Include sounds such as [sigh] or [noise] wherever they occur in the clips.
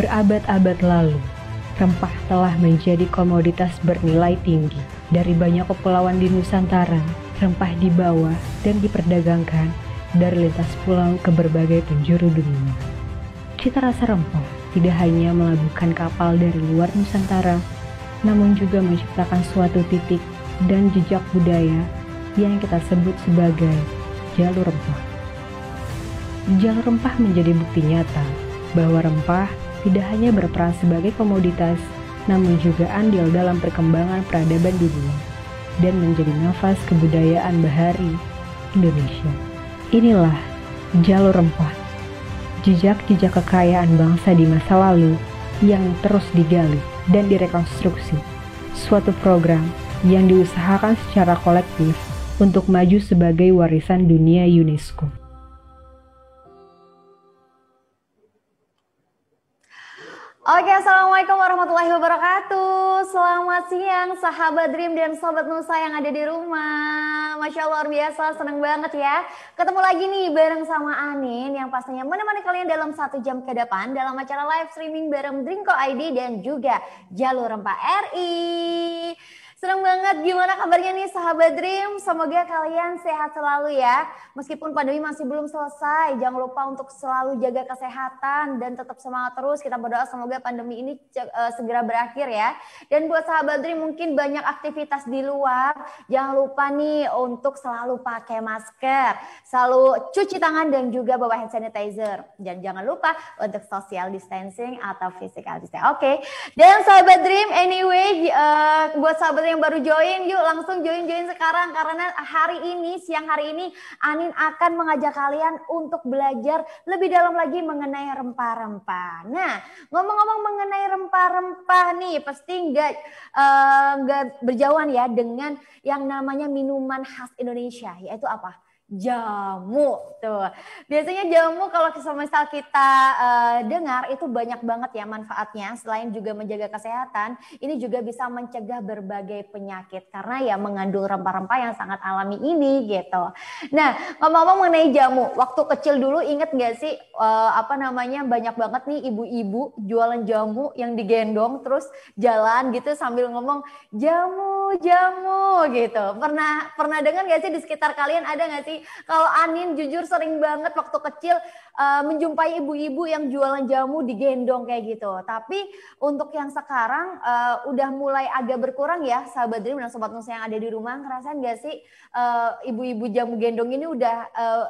Berabad-abad lalu, rempah telah menjadi komoditas bernilai tinggi. Dari banyak kepulauan di Nusantara, rempah dibawa dan diperdagangkan dari lintas pulau ke berbagai penjuru dunia. Cita rasa rempah tidak hanya melabuhkan kapal dari luar Nusantara, namun juga menciptakan suatu titik dan jejak budaya yang kita sebut sebagai jalur rempah. Jalur rempah menjadi bukti nyata bahwa rempah tidak hanya berperan sebagai komoditas, namun juga andil dalam perkembangan peradaban dunia dan menjadi nafas kebudayaan bahari Indonesia. Inilah jalur rempah, jejak-jejak kekayaan bangsa di masa lalu yang terus digali dan direkonstruksi. Suatu program yang diusahakan secara kolektif untuk maju sebagai warisan dunia UNESCO. Oke, Assalamualaikum warahmatullahi wabarakatuh. Selamat siang sahabat Dream dan sobat Nusa yang ada di rumah. Masya Allah, luar biasa, seneng banget ya. Ketemu lagi nih bareng sama Anin yang pastinya menemani kalian dalam satu jam ke depan dalam acara live streaming bareng Dreamco ID dan juga Jalur Rempah RI. Senang banget gimana kabarnya nih sahabat Dream. Semoga kalian sehat selalu ya. Meskipun pandemi masih belum selesai, jangan lupa untuk selalu jaga kesehatan dan tetap semangat terus. Kita berdoa semoga pandemi ini eh, segera berakhir ya. Dan buat sahabat Dream mungkin banyak aktivitas di luar, jangan lupa nih untuk selalu pakai masker, selalu cuci tangan dan juga bawa hand sanitizer. Dan jangan lupa untuk social distancing atau physical distancing. Oke. Okay. Dan sahabat Dream anyway uh, buat sahabat yang baru join, yuk langsung join-join sekarang karena hari ini, siang hari ini Anin akan mengajak kalian untuk belajar lebih dalam lagi mengenai rempah-rempah. Nah, ngomong-ngomong mengenai rempah-rempah nih, pasti nggak uh, berjauhan ya dengan yang namanya minuman khas Indonesia, yaitu apa? jamu tuh. Biasanya jamu kalau misal kita uh, dengar itu banyak banget ya manfaatnya. Selain juga menjaga kesehatan, ini juga bisa mencegah berbagai penyakit karena ya mengandung rempah-rempah yang sangat alami ini gitu. Nah ngomong-ngomong mengenai jamu, waktu kecil dulu inget gak sih uh, apa namanya banyak banget nih ibu-ibu jualan jamu yang digendong terus jalan gitu sambil ngomong jamu jamu gitu. Pernah pernah dengar gak sih di sekitar kalian ada gak sih? Kalau Anin jujur sering banget waktu kecil uh, menjumpai ibu-ibu yang jualan jamu digendong kayak gitu. Tapi untuk yang sekarang uh, udah mulai agak berkurang ya sahabat Dream dan sobat nusa yang ada di rumah. Ngerasain gak sih uh, ibu-ibu jamu gendong ini udah uh,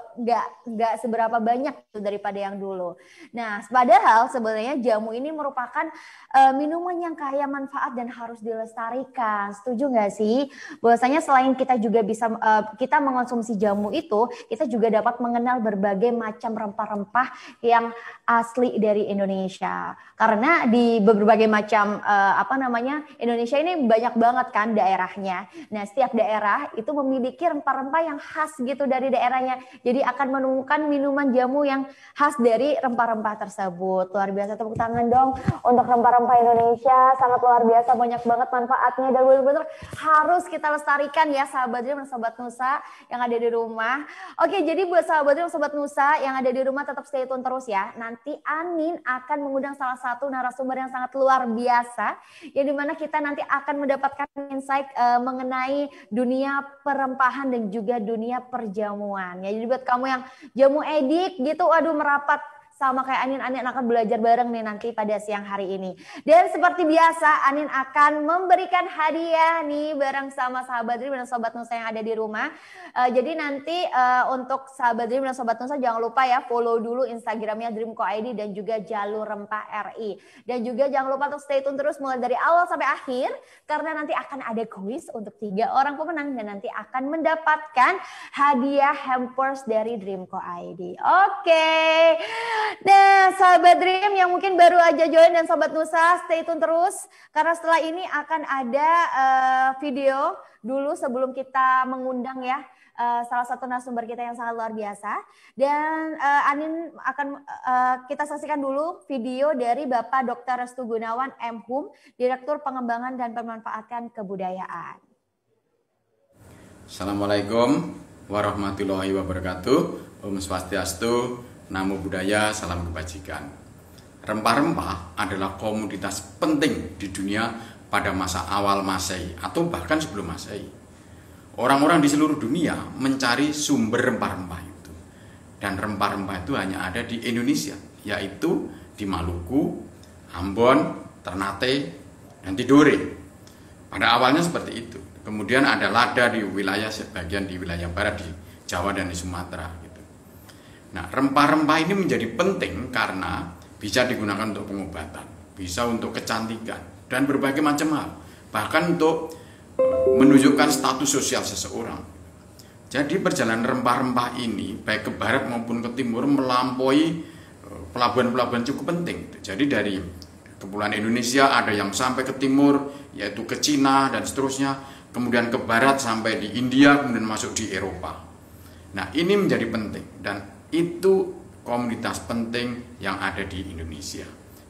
gak, seberapa banyak tuh daripada yang dulu. Nah padahal sebenarnya jamu ini merupakan uh, minuman yang kaya manfaat dan harus dilestarikan. Setuju gak sih? Bahwasanya selain kita juga bisa uh, kita mengonsumsi jamu itu, kita juga dapat mengenal berbagai macam rempah rempah-rempah yang asli dari Indonesia. Karena di berbagai macam uh, apa namanya Indonesia ini banyak banget kan daerahnya. Nah setiap daerah itu memiliki rempah-rempah yang khas gitu dari daerahnya. Jadi akan menemukan minuman jamu yang khas dari rempah-rempah tersebut. Luar biasa tepuk tangan dong untuk rempah-rempah Indonesia sangat luar biasa banyak banget manfaatnya dan benar-benar harus kita lestarikan ya sahabat sahabat dan Nusa yang ada di rumah. Oke, jadi buat sahabat sahabat Nusa yang ada di rumah rumah tetap stay tune terus ya. Nanti Anin akan mengundang salah satu narasumber yang sangat luar biasa, yang dimana kita nanti akan mendapatkan insight uh, mengenai dunia perempahan dan juga dunia perjamuan. Ya, jadi buat kamu yang jamu edik gitu, aduh merapat sama kayak Anin, Anin akan belajar bareng nih nanti pada siang hari ini. Dan seperti biasa, Anin akan memberikan hadiah nih bareng sama sahabat Dream dan sobat Nusa yang ada di rumah. Uh, jadi nanti uh, untuk sahabat Dream dan sobat Nusa jangan lupa ya follow dulu Instagramnya Dreamco ID dan juga Jalur Rempah RI. Dan juga jangan lupa untuk stay tune terus mulai dari awal sampai akhir karena nanti akan ada kuis untuk tiga orang pemenang dan nanti akan mendapatkan hadiah hampers dari Dreamco ID. Oke. Okay. Nah, sahabat Dream yang mungkin baru aja join dan sahabat Nusa, stay tune terus karena setelah ini akan ada uh, video dulu sebelum kita mengundang ya uh, salah satu narasumber kita yang sangat luar biasa dan uh, Anin akan uh, kita saksikan dulu video dari Bapak Dr. Restu Gunawan M Hum, Direktur Pengembangan dan Pemanfaatan Kebudayaan. Assalamualaikum warahmatullahi wabarakatuh. Om Swastiastu, Namo budaya salam kebajikan. Rempah-rempah adalah komoditas penting di dunia pada masa awal Masehi atau bahkan sebelum Masehi. Orang-orang di seluruh dunia mencari sumber rempah-rempah itu. Dan rempah-rempah itu hanya ada di Indonesia, yaitu di Maluku, Ambon, Ternate, dan Tidore. Pada awalnya seperti itu. Kemudian ada lada di wilayah sebagian di wilayah barat di Jawa dan di Sumatera. Gitu. Nah, rempah-rempah ini menjadi penting karena bisa digunakan untuk pengobatan, bisa untuk kecantikan, dan berbagai macam hal. Bahkan untuk menunjukkan status sosial seseorang. Jadi perjalanan rempah-rempah ini, baik ke barat maupun ke timur, melampaui eh, pelabuhan-pelabuhan cukup penting. Jadi dari kepulauan Indonesia ada yang sampai ke timur, yaitu ke Cina dan seterusnya, kemudian ke barat sampai di India, kemudian masuk di Eropa. Nah ini menjadi penting dan itu komunitas penting yang ada di Indonesia.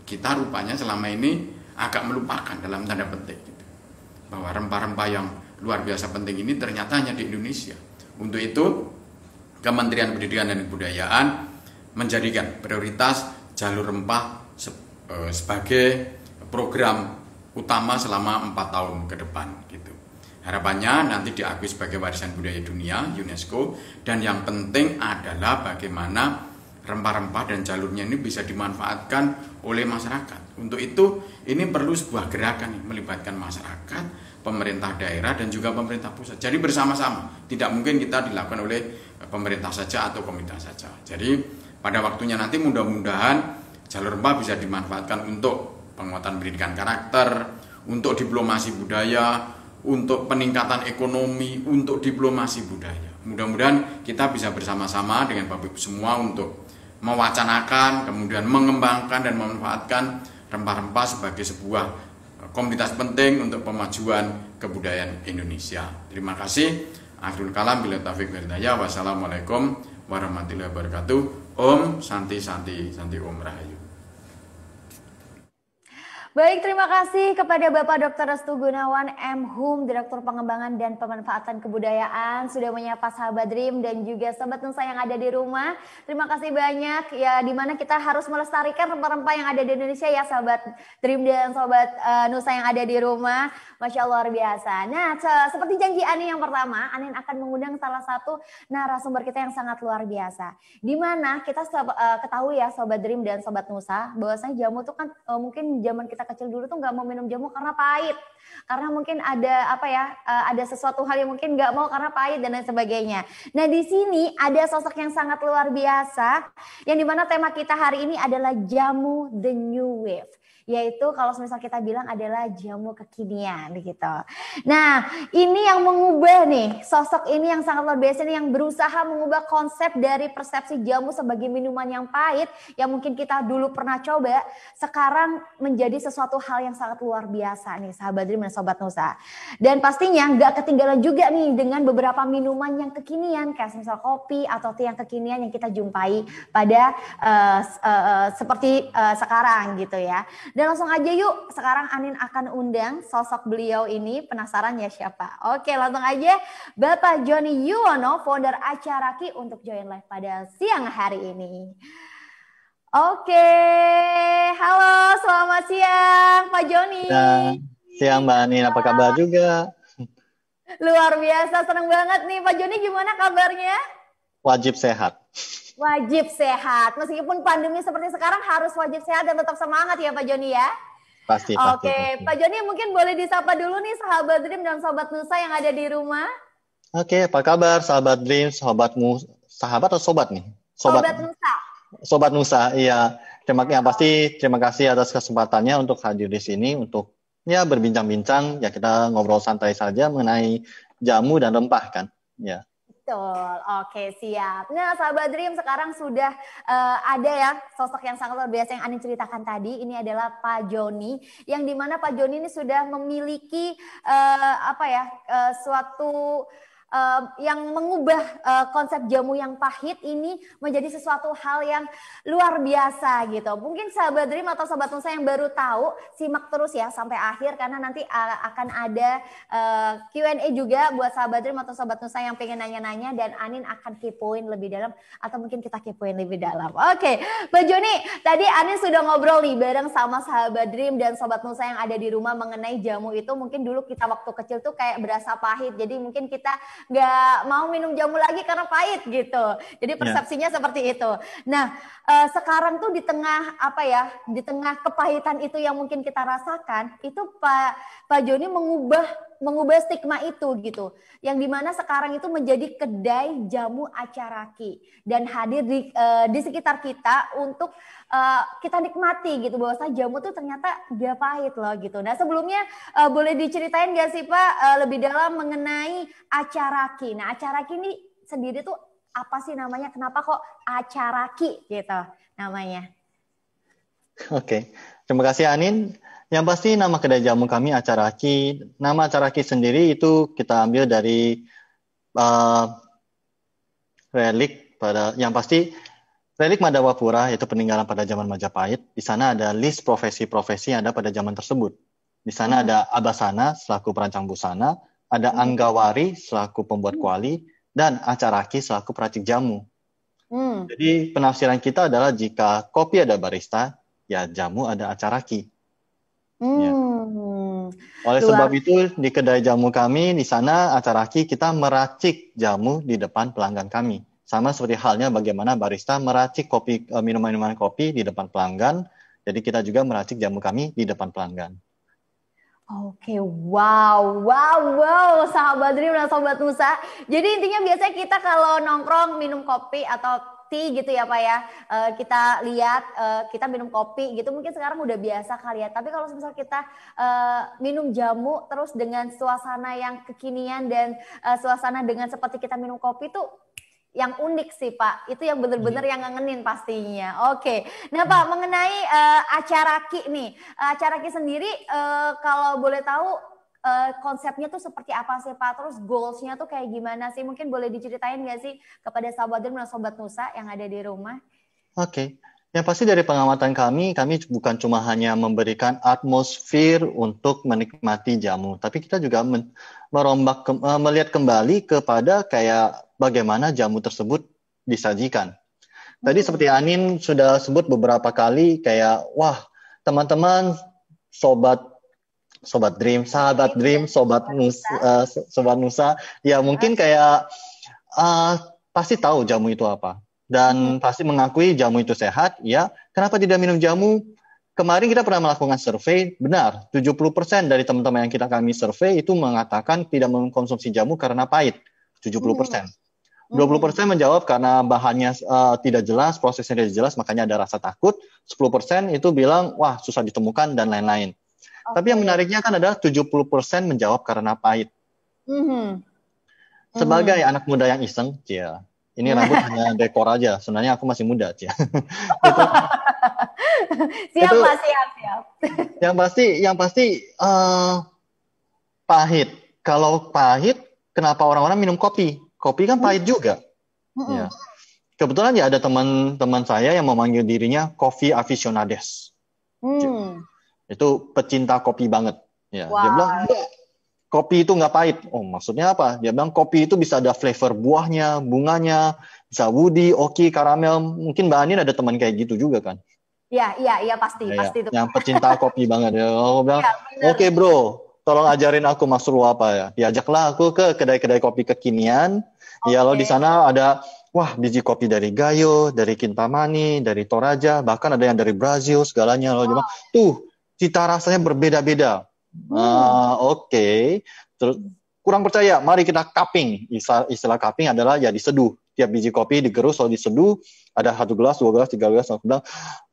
Kita rupanya selama ini agak melupakan dalam tanda penting gitu. bahwa rempah-rempah yang luar biasa penting ini ternyata hanya di Indonesia. Untuk itu, Kementerian Pendidikan dan Kebudayaan menjadikan prioritas jalur rempah eh, sebagai program utama selama 4 tahun ke depan. Harapannya nanti diakui sebagai warisan budaya dunia UNESCO dan yang penting adalah bagaimana rempah-rempah dan jalurnya ini bisa dimanfaatkan oleh masyarakat. Untuk itu ini perlu sebuah gerakan nih, melibatkan masyarakat, pemerintah daerah dan juga pemerintah pusat. Jadi bersama-sama, tidak mungkin kita dilakukan oleh pemerintah saja atau komunitas saja. Jadi pada waktunya nanti mudah-mudahan jalur rempah bisa dimanfaatkan untuk penguatan pendidikan karakter, untuk diplomasi budaya, untuk peningkatan ekonomi, untuk diplomasi budaya. Mudah-mudahan kita bisa bersama-sama dengan Bapak Ibu semua untuk mewacanakan, kemudian mengembangkan dan memanfaatkan rempah-rempah sebagai sebuah e, komunitas penting untuk pemajuan kebudayaan Indonesia. Terima kasih. Akhirul kalam bila taufik Wassalamualaikum warahmatullahi wabarakatuh. Om Santi Santi Santi Om Rahayu. Baik, terima kasih kepada Bapak Dr. Restu Gunawan M. Hum, Direktur Pengembangan dan Pemanfaatan Kebudayaan, sudah menyapa sahabat Dream dan juga sahabat Nusa yang ada di rumah. Terima kasih banyak, ya di mana kita harus melestarikan rempah-rempah yang ada di Indonesia ya sahabat Dream dan sahabat uh, Nusa yang ada di rumah. Masya Allah, luar biasa. Nah, seperti janji Ani yang pertama, Anin akan mengundang salah satu narasumber kita yang sangat luar biasa. Di mana kita uh, ketahui ya Sahabat Dream dan sobat Nusa, bahwasanya jamu itu kan uh, mungkin zaman kita kita kecil dulu tuh nggak mau minum jamu karena pahit, karena mungkin ada apa ya, eh, ada sesuatu hal yang mungkin nggak mau karena pahit dan lain sebagainya. Nah di sini ada sosok yang sangat luar biasa, yang dimana tema kita hari ini adalah jamu the new wave yaitu kalau misal kita bilang adalah jamu kekinian gitu. Nah, ini yang mengubah nih sosok ini yang sangat luar biasa nih yang berusaha mengubah konsep dari persepsi jamu sebagai minuman yang pahit yang mungkin kita dulu pernah coba sekarang menjadi sesuatu hal yang sangat luar biasa nih sahabat dan sobat Nusa. Dan pastinya nggak ketinggalan juga nih dengan beberapa minuman yang kekinian kayak misal kopi atau teh yang kekinian yang kita jumpai pada uh, uh, seperti uh, sekarang gitu ya. Dan langsung aja yuk, sekarang Anin akan undang sosok beliau ini, penasaran ya siapa? Oke, langsung aja Bapak Joni Yuwono, founder acara Ki untuk join live pada siang hari ini. Oke, halo, selamat siang Pak Joni. siang Mbak Anin, apa kabar juga? Luar biasa, seneng banget nih Pak Joni, gimana kabarnya? Wajib sehat. Wajib sehat. Meskipun pandemi seperti sekarang harus wajib sehat dan tetap semangat ya Pak Joni ya. Pasti. Oke, pasti. Pak Joni mungkin boleh disapa dulu nih sahabat Dream dan sahabat Nusa yang ada di rumah. Oke, apa kabar sahabat Dream, sahabat mu, sahabat atau sobat nih? Sobat, sobat Nusa. Sobat Nusa, iya. Terima kasih, ya, pasti terima kasih atas kesempatannya untuk hadir di sini untuk ya berbincang-bincang ya kita ngobrol santai saja mengenai jamu dan rempah kan, ya. Betul, oke siap. Nah sahabat Dream sekarang sudah uh, ada ya sosok yang sangat luar biasa yang Anin ceritakan tadi. Ini adalah Pak Joni yang dimana Pak Joni ini sudah memiliki uh, apa ya uh, suatu yang mengubah uh, konsep jamu yang pahit ini menjadi sesuatu hal yang luar biasa gitu. Mungkin sahabat Dream atau sahabat Nusa yang baru tahu simak terus ya sampai akhir karena nanti uh, akan ada uh, eh, Q&A juga buat sahabat Dream atau sahabat Nusa yang pengen nanya-nanya dan Anin akan kepoin lebih dalam atau mungkin kita kepoin lebih dalam. Oke, okay. Pak Joni, tadi Anin sudah ngobrol nih bareng sama sahabat Dream dan sahabat Nusa yang ada di rumah mengenai jamu itu mungkin dulu kita waktu kecil tuh kayak berasa pahit. Jadi mungkin kita nggak mau minum jamu lagi karena pahit gitu. Jadi iya. persepsinya yeah. seperti itu. Nah, eh, sekarang tuh di tengah apa ya? Di tengah kepahitan itu yang mungkin kita rasakan, itu Pak Pak Joni mengubah mengubah stigma itu gitu. Yang dimana sekarang itu menjadi kedai jamu acaraki dan hadir di uh, di sekitar kita untuk uh, kita nikmati gitu bahwa jamu tuh ternyata gak pahit loh gitu. Nah sebelumnya uh, boleh diceritain gak sih Pak uh, lebih dalam mengenai acaraki. Nah acaraki ini sendiri tuh apa sih namanya? Kenapa kok acaraki gitu namanya? Oke, terima kasih Anin. Yang pasti nama kedai jamu kami Acaraki. Nama Acaraki sendiri itu kita ambil dari uh, relik pada yang pasti Relik Madawapura yaitu peninggalan pada zaman Majapahit. Di sana ada list profesi-profesi yang ada pada zaman tersebut. Di sana hmm. ada Abasana selaku perancang busana, ada hmm. Anggawari selaku pembuat hmm. kuali, dan Acaraki selaku peracik jamu. Hmm. Jadi penafsiran kita adalah jika kopi ada barista, ya jamu ada acaraki. Ya. Hmm. Ya. Oleh Luar. sebab itu di kedai jamu kami di sana acaraki kita meracik jamu di depan pelanggan kami. Sama seperti halnya bagaimana barista meracik kopi e, minuman-minuman kopi di depan pelanggan, jadi kita juga meracik jamu kami di depan pelanggan. Oke, wow, wow, wow, sahabat Dream dan sahabat Nusa. Jadi intinya biasanya kita kalau nongkrong minum kopi atau tea gitu ya Pak ya, uh, kita lihat, uh, kita minum kopi gitu, mungkin sekarang udah biasa kali ya. Tapi kalau misalnya kita uh, minum jamu terus dengan suasana yang kekinian dan uh, suasana dengan seperti kita minum kopi tuh yang unik sih Pak. Itu yang benar-benar iya. yang ngangenin pastinya. Oke. Nah Pak mengenai uh, acara Ki nih, acara Ki sendiri uh, kalau boleh tahu uh, konsepnya tuh seperti apa sih Pak? Terus goalsnya tuh kayak gimana sih? Mungkin boleh diceritain nggak sih kepada sahabat dan sobat Nusa yang ada di rumah? Oke. Okay. Yang pasti dari pengamatan kami, kami bukan cuma hanya memberikan atmosfer untuk menikmati jamu, tapi kita juga merombak ke, melihat kembali kepada kayak bagaimana jamu tersebut disajikan. Tadi hmm. seperti Anin sudah sebut beberapa kali kayak wah teman-teman sobat sobat dream sahabat dream sobat nusa, uh, sobat nusa ya mungkin kayak uh, pasti tahu jamu itu apa dan hmm. pasti mengakui jamu itu sehat ya kenapa tidak minum jamu kemarin kita pernah melakukan survei benar 70% dari teman-teman yang kita kami survei itu mengatakan tidak mengkonsumsi jamu karena pahit 70%. Hmm. 20% menjawab karena bahannya uh, tidak jelas, prosesnya tidak jelas, makanya ada rasa takut. 10% itu bilang, wah susah ditemukan, dan lain-lain. Okay. Tapi yang menariknya kan adalah 70% menjawab karena pahit. Mm -hmm. Sebagai mm -hmm. anak muda yang iseng, Cia, ini [laughs] rambut hanya dekor aja, sebenarnya aku masih muda, Cia. [laughs] itu, siap, itu, siap, siap. [laughs] yang pasti, yang pasti uh, pahit. Kalau pahit, kenapa orang-orang minum kopi? kopi kan pahit juga. Mm-hmm. Ya. Kebetulan ya ada teman-teman saya yang memanggil dirinya kopi aficionades. Mm. Itu pecinta kopi banget. Ya. Wow. Dia bilang, iya, kopi itu nggak pahit. Oh, maksudnya apa? Dia bilang kopi itu bisa ada flavor buahnya, bunganya, bisa woody, oki, karamel. Mungkin Mbak Anin ada teman kayak gitu juga kan? Iya, iya, iya pasti, ya, ya. pasti ya. itu. Yang pecinta kopi banget. Ya, [laughs] aku bilang, ya, oke okay, bro, tolong ajarin aku masru apa ya. Diajaklah aku ke kedai-kedai kopi kekinian. Okay. Ya lo di sana ada wah biji kopi dari Gayo, dari Kintamani, dari Toraja, bahkan ada yang dari Brazil segalanya lo cuma oh. tuh cita rasanya berbeda-beda. Hmm. Uh, Oke, okay. terus kurang percaya, mari kita cupping. Istilah, istilah adalah ya diseduh. Tiap biji kopi digerus lalu diseduh. Ada satu gelas, dua gelas, tiga gelas. gelas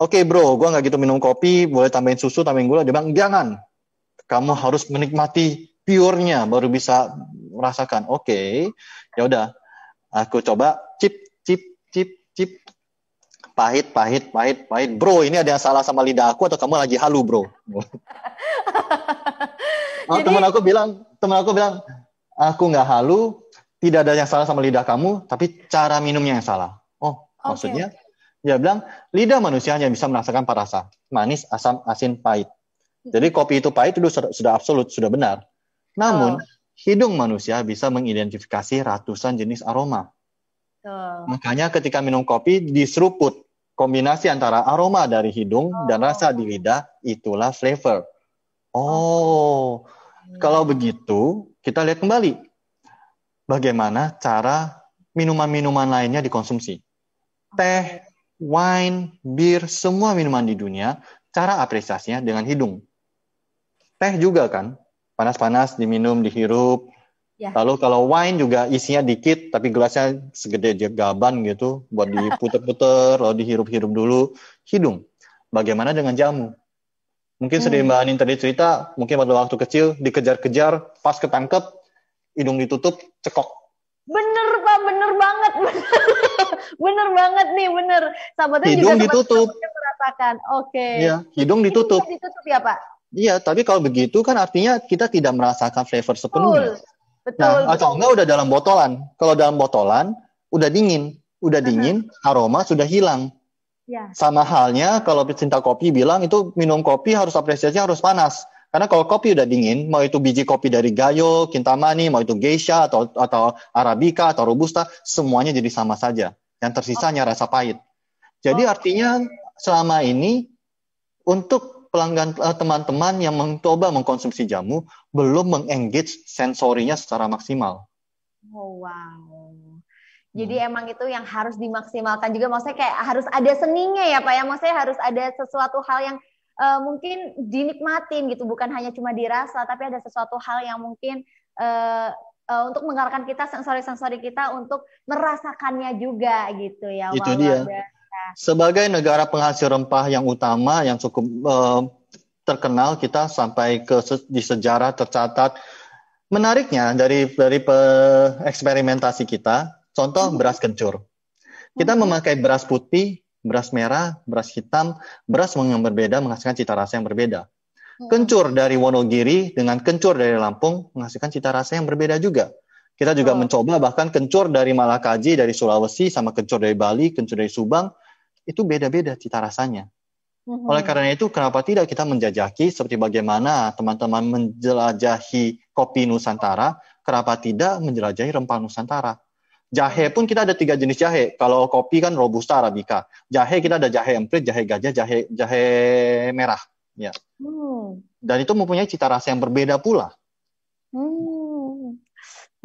oke okay, bro, gua nggak gitu minum kopi, boleh tambahin susu, tambahin gula. Dia bilang, jangan, kamu harus menikmati pure-nya baru bisa merasakan. Oke, okay, ya udah. Aku coba cip cip cip cip pahit pahit pahit pahit. Bro, ini ada yang salah sama lidah aku atau kamu lagi halu, Bro? [laughs] Jadi... teman aku bilang, teman aku bilang, aku nggak halu, tidak ada yang salah sama lidah kamu, tapi cara minumnya yang salah. Oh, okay. maksudnya dia bilang lidah manusia hanya bisa merasakan rasa, manis, asam, asin, pahit. Jadi kopi itu pahit itu sudah, sudah absolut, sudah benar. Namun, oh. hidung manusia bisa mengidentifikasi ratusan jenis aroma. Oh. Makanya ketika minum kopi diseruput kombinasi antara aroma dari hidung oh. dan rasa di lidah itulah flavor. Oh. oh. Kalau begitu, kita lihat kembali bagaimana cara minuman-minuman lainnya dikonsumsi. Teh, wine, bir, semua minuman di dunia cara apresiasinya dengan hidung teh juga kan panas-panas diminum dihirup Ya. Lalu kalau wine juga isinya dikit, tapi gelasnya segede gaban gitu, buat [laughs] diputer-puter, lalu dihirup-hirup dulu, hidung. Bagaimana dengan jamu? Mungkin sering hmm. Mbak Anin tadi cerita, mungkin pada waktu kecil dikejar-kejar, pas ketangkep, hidung ditutup, cekok. Bener Pak, bener banget, [laughs] bener, banget nih, bener. Sahabatnya hidung juga ditutup. Merasakan. Oke. Okay. Ya, hidung ditutup. Hidung ditutup ya Pak. Iya, tapi kalau begitu kan artinya kita tidak merasakan flavor sepenuhnya. Betul. Nah, betul nah, atau enggak udah dalam botolan. Kalau dalam botolan udah dingin, udah dingin, uh-huh. aroma sudah hilang. Ya. Sama halnya kalau pecinta kopi bilang itu minum kopi harus apresiasinya harus panas. Karena kalau kopi udah dingin, mau itu biji kopi dari Gayo, Kintamani, mau itu Geisha atau atau Arabica atau Robusta, semuanya jadi sama saja. Yang tersisanya oh. rasa pahit. Jadi oh. artinya selama ini untuk pelanggan eh, teman-teman yang mencoba mengkonsumsi jamu belum mengengage sensorinya secara maksimal. Oh, wow. Jadi hmm. emang itu yang harus dimaksimalkan juga. Maksudnya kayak harus ada seninya ya Pak ya. Maksudnya harus ada sesuatu hal yang uh, mungkin dinikmatin gitu. Bukan hanya cuma dirasa tapi ada sesuatu hal yang mungkin uh, uh, untuk mengarahkan kita sensori-sensori kita untuk merasakannya juga gitu ya. Itu dia. Ada sebagai negara penghasil rempah yang utama yang cukup uh, terkenal kita sampai ke di sejarah tercatat. Menariknya dari dari pe, eksperimentasi kita, contoh hmm. beras kencur. Kita hmm. memakai beras putih, beras merah, beras hitam, beras yang berbeda menghasilkan cita rasa yang berbeda. Hmm. Kencur dari Wonogiri dengan kencur dari Lampung menghasilkan cita rasa yang berbeda juga. Kita juga oh. mencoba bahkan kencur dari Malakaji, dari Sulawesi, sama kencur dari Bali, kencur dari Subang, itu beda-beda cita rasanya. Mm-hmm. Oleh karena itu, kenapa tidak kita menjajaki seperti bagaimana teman-teman menjelajahi kopi Nusantara, kenapa tidak menjelajahi rempah Nusantara? Jahe pun kita ada tiga jenis jahe. Kalau kopi kan robusta arabica. Jahe kita ada jahe emprit, jahe gajah, jahe jahe merah. Ya. Hmm. Dan itu mempunyai cita rasa yang berbeda pula. Hmm.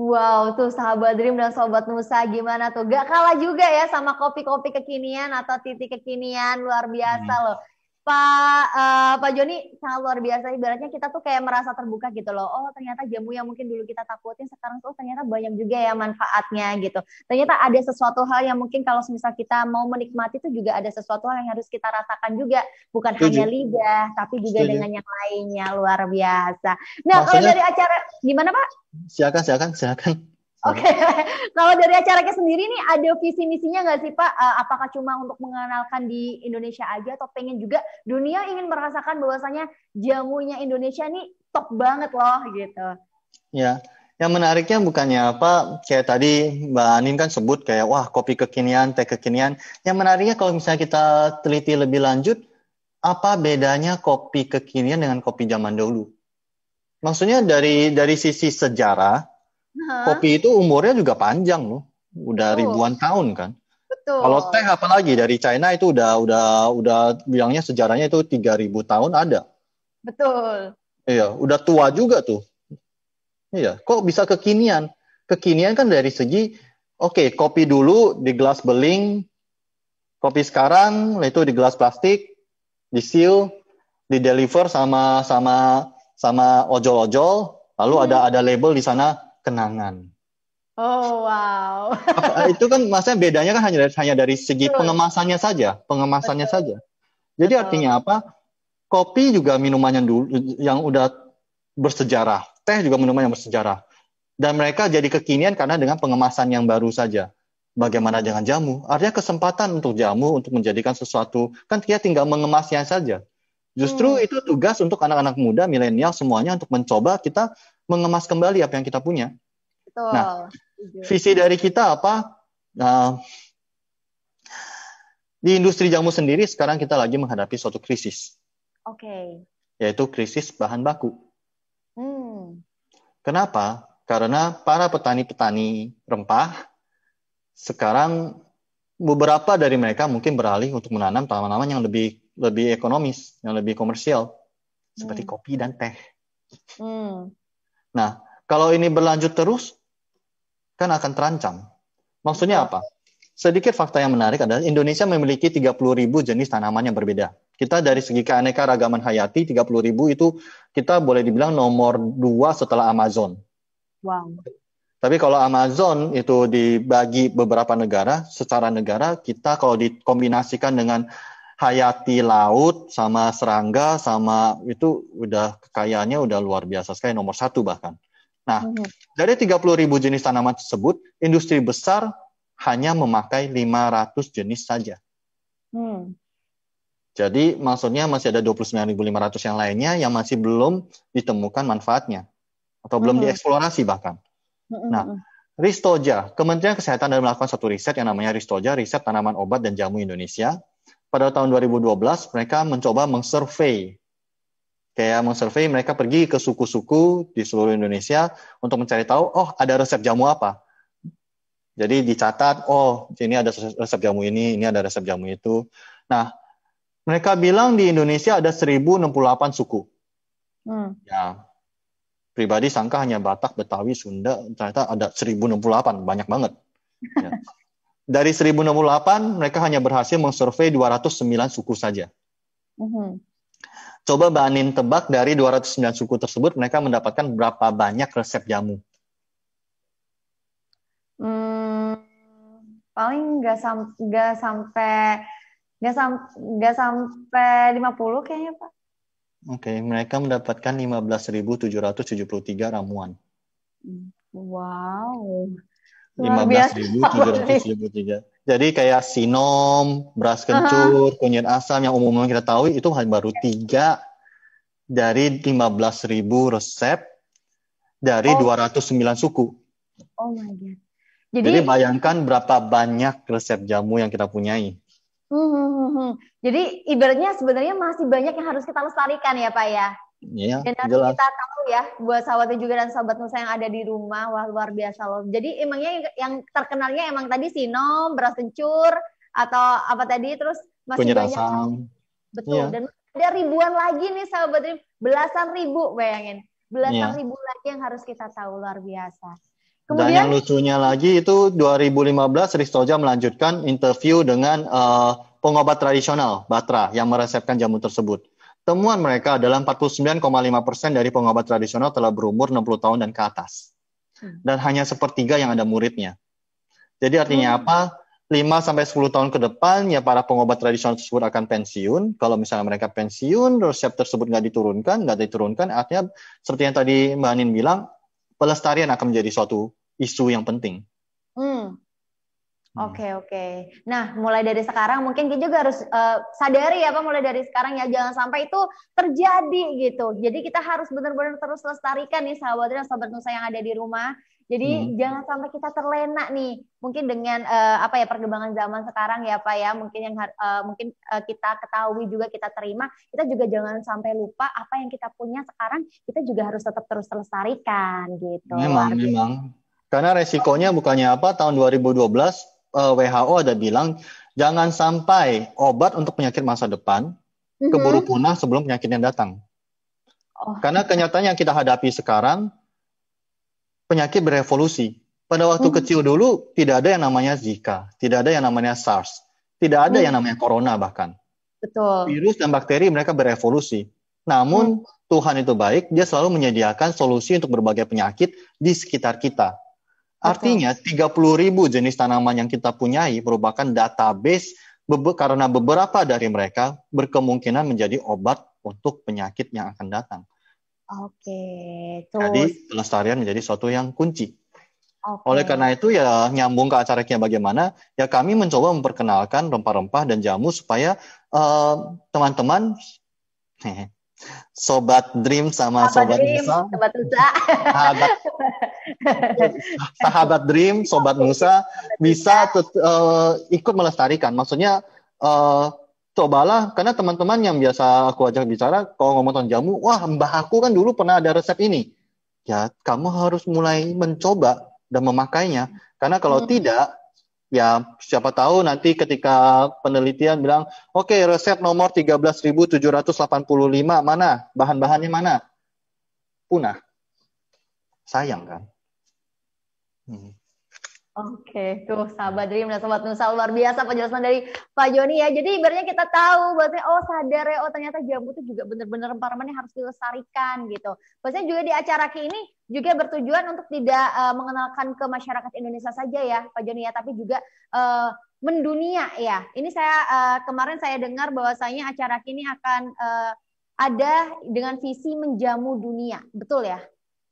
Wow, tuh sahabat Dream dan sobat Nusa gimana tuh? Gak kalah juga ya sama kopi-kopi kekinian atau titik kekinian luar biasa hmm. loh. Pak uh, Pak Joni sangat luar biasa ibaratnya kita tuh kayak merasa terbuka gitu loh. Oh, ternyata jamu yang mungkin dulu kita takutin sekarang tuh ternyata banyak juga ya manfaatnya gitu. Ternyata ada sesuatu hal yang mungkin kalau misal kita mau menikmati tuh juga ada sesuatu hal yang harus kita rasakan juga, bukan Tujuh. hanya lidah tapi juga Tujuh. dengan yang lainnya luar biasa. Nah, Maksudnya, kalau dari acara gimana, Pak? Silakan, silakan, silakan. Oke, okay. [laughs] kalau dari acaranya sendiri nih ada visi misinya nggak sih Pak? Eh, apakah cuma untuk mengenalkan di Indonesia aja atau pengen juga dunia ingin merasakan bahwasanya jamunya Indonesia nih top banget loh gitu? Ya, yang menariknya bukannya apa kayak tadi Mbak Anin kan sebut kayak wah kopi kekinian, teh kekinian. Yang menariknya kalau misalnya kita teliti lebih lanjut, apa bedanya kopi kekinian dengan kopi zaman dulu? Maksudnya dari dari sisi sejarah kopi itu umurnya juga panjang loh, udah Betul. ribuan tahun kan. Betul. Kalau teh apalagi dari China itu udah udah udah bilangnya sejarahnya itu 3000 tahun ada. Betul. Iya, udah tua juga tuh. Iya, kok bisa kekinian? Kekinian kan dari segi oke, okay, kopi dulu di gelas beling, kopi sekarang itu di gelas plastik, di seal, di deliver sama sama sama ojol-ojol, lalu hmm. ada ada label di sana kenangan. Oh wow. Apa, eh, itu kan maksudnya bedanya kan hanya dari, hanya dari segi Betul. pengemasannya saja, pengemasannya Betul. saja. Jadi Betul. artinya apa? Kopi juga minuman yang dulu yang udah bersejarah, teh juga minuman yang bersejarah. Dan mereka jadi kekinian karena dengan pengemasan yang baru saja. Bagaimana dengan jamu? Artinya kesempatan untuk jamu untuk menjadikan sesuatu kan dia tinggal mengemasnya saja. Justru hmm. itu tugas untuk anak-anak muda milenial semuanya untuk mencoba kita mengemas kembali apa yang kita punya. Betul. Nah, visi dari kita apa? Nah, di industri jamu sendiri sekarang kita lagi menghadapi suatu krisis. Oke. Okay. Yaitu krisis bahan baku. Hmm. Kenapa? Karena para petani-petani rempah sekarang beberapa dari mereka mungkin beralih untuk menanam tanaman-tanaman yang lebih lebih ekonomis, yang lebih komersial, seperti hmm. kopi dan teh. Hmm. Nah, kalau ini berlanjut terus, kan akan terancam. Maksudnya iya. apa? Sedikit fakta yang menarik adalah Indonesia memiliki ribu jenis tanaman yang berbeda. Kita dari segi keanekaragaman hayati ribu itu kita boleh dibilang nomor dua setelah Amazon. Wow. Tapi kalau Amazon itu dibagi beberapa negara, secara negara kita kalau dikombinasikan dengan hayati laut sama serangga sama itu udah kekayaannya udah luar biasa sekali nomor satu bahkan. Nah, mhm. dari 30 ribu jenis tanaman tersebut, industri besar hanya memakai 500 jenis saja. Hmm. Jadi maksudnya masih ada 29.500 yang lainnya yang masih belum ditemukan manfaatnya atau belum -hmm. dieksplorasi bahkan. Mm -hmm. Nah, mhm. Ristoja, Kementerian Kesehatan dan melakukan satu riset yang namanya Ristoja, riset tanaman obat dan jamu Indonesia pada tahun 2012 mereka mencoba mengsurvey kayak mengsurvey mereka pergi ke suku-suku di seluruh Indonesia untuk mencari tahu oh ada resep jamu apa jadi dicatat oh ini ada resep jamu ini ini ada resep jamu itu nah mereka bilang di Indonesia ada 1068 suku hmm. ya pribadi sangka hanya Batak Betawi Sunda ternyata ada 1068 banyak banget ya. [laughs] dari 1068 mereka hanya berhasil mensurvei 209 suku saja. Mm-hmm. Coba Mbak Anin tebak dari 209 suku tersebut mereka mendapatkan berapa banyak resep jamu? Hmm, paling nggak sam sampai nggak sam sampai 50 kayaknya Pak. Oke, okay, mereka mendapatkan 15.773 ramuan. Mm, wow lima belas ribu tiga ratus ribu tiga jadi kayak sinom beras kencur uh -huh. kunyit asam yang umumnya kita tahu itu hanya baru tiga dari lima belas ribu resep dari oh. dua ratus sembilan suku oh my god jadi, jadi bayangkan berapa banyak resep jamu yang kita punyai Hmm, hmm, hmm. hmm. Jadi ibaratnya sebenarnya masih banyak yang harus kita lestarikan ya Pak ya. Ya, dan nanti kita tahu ya buat sahabatnya juga dan sahabat Nusa yang ada di rumah wah luar biasa loh. Jadi emangnya yang terkenalnya emang tadi sinom, beras kencur atau apa tadi terus masih Punya banyak. Asam. Betul Ya. dan ada ribuan lagi nih sahabat belasan ribu bayangin. Belasan ya. ribu lagi yang harus kita tahu luar biasa. Kemudian, Dan yang lucunya lagi itu 2015 Ristoja melanjutkan interview dengan uh, pengobat tradisional Batra yang meresepkan jamu tersebut. Temuan mereka adalah 49,5 persen dari pengobat tradisional telah berumur 60 tahun dan ke atas. Hmm. Dan hanya sepertiga yang ada muridnya. Jadi artinya hmm. apa? 5 sampai 10 tahun ke depan ya para pengobat tradisional tersebut akan pensiun. Kalau misalnya mereka pensiun, resep tersebut nggak diturunkan, nggak diturunkan, artinya seperti yang tadi Mbak Anin bilang, pelestarian akan menjadi suatu isu yang penting. Hmm. Hmm. Oke okay, oke. Okay. Nah mulai dari sekarang mungkin kita juga harus uh, sadari ya pak mulai dari sekarang ya jangan sampai itu terjadi gitu. Jadi kita harus benar-benar terus lestarikan nih sahabat dan sahabat nusa yang ada di rumah. Jadi hmm. jangan sampai kita terlena nih. Mungkin dengan uh, apa ya perkembangan zaman sekarang ya pak ya mungkin yang uh, mungkin uh, kita ketahui juga kita terima. Kita juga jangan sampai lupa apa yang kita punya sekarang kita juga harus tetap terus lestarikan gitu. Memang memang. Karena resikonya bukannya apa tahun 2012 Eh, WHO ada bilang jangan sampai obat untuk penyakit masa depan mm-hmm. keburu punah sebelum penyakitnya datang. Oh. Karena kenyataan yang kita hadapi sekarang penyakit berevolusi. Pada waktu hmm kecil dulu tidak ada yang namanya Zika, tidak ada yang namanya SARS, tidak ada hmm yang mm-hmm. namanya corona bahkan. Betul. Virus dan bakteri mereka berevolusi. Namun hmm. Tuhan itu baik, dia selalu menyediakan solusi untuk berbagai penyakit di sekitar kita. Artinya 30 ribu jenis tanaman yang kita punyai merupakan database bebe karena beberapa dari mereka berkemungkinan menjadi obat untuk penyakit yang akan datang. Oke. Okay. Jadi pelestarian menjadi suatu yang kunci. Okay. Oleh karena itu ya nyambung ke acaranya bagaimana ya kami mencoba memperkenalkan rempah-rempah dan jamu supaya eh, teman-teman uh, teman -teman, Sobat Dream sama Sobat, Nusa. Sobat Nusa. Sahabat, sahabat Dream, Sobat Nusa bisa uh, ikut melestarikan. Maksudnya uh, cobalah karena teman-teman yang biasa aku ajak bicara kalau ngomong tentang jamu, wah mbah aku kan dulu pernah ada resep ini. Ya, kamu harus mulai mencoba dan memakainya. Karena kalau hmm. tidak, ya siapa tahu nanti ketika penelitian bilang oke okay, resep nomor 13785 mana bahan-bahannya mana punah sayang kan hmm. Oke, tuh sahabat Dream dan sahabat Nusa luar biasa penjelasan dari Pak Joni ya. Jadi ibaratnya kita tahu bahwa oh sadar ya, oh ternyata jamu itu juga benar-benar rempah yang harus dilestarikan gitu. Bahwasanya juga di acara ini juga bertujuan untuk tidak uh, mengenalkan ke masyarakat Indonesia saja ya, Pak Joni ya, tapi juga uh, mendunia ya. Ini saya uh, kemarin saya dengar bahwasanya acara ini akan uh, ada dengan visi menjamu dunia, betul ya?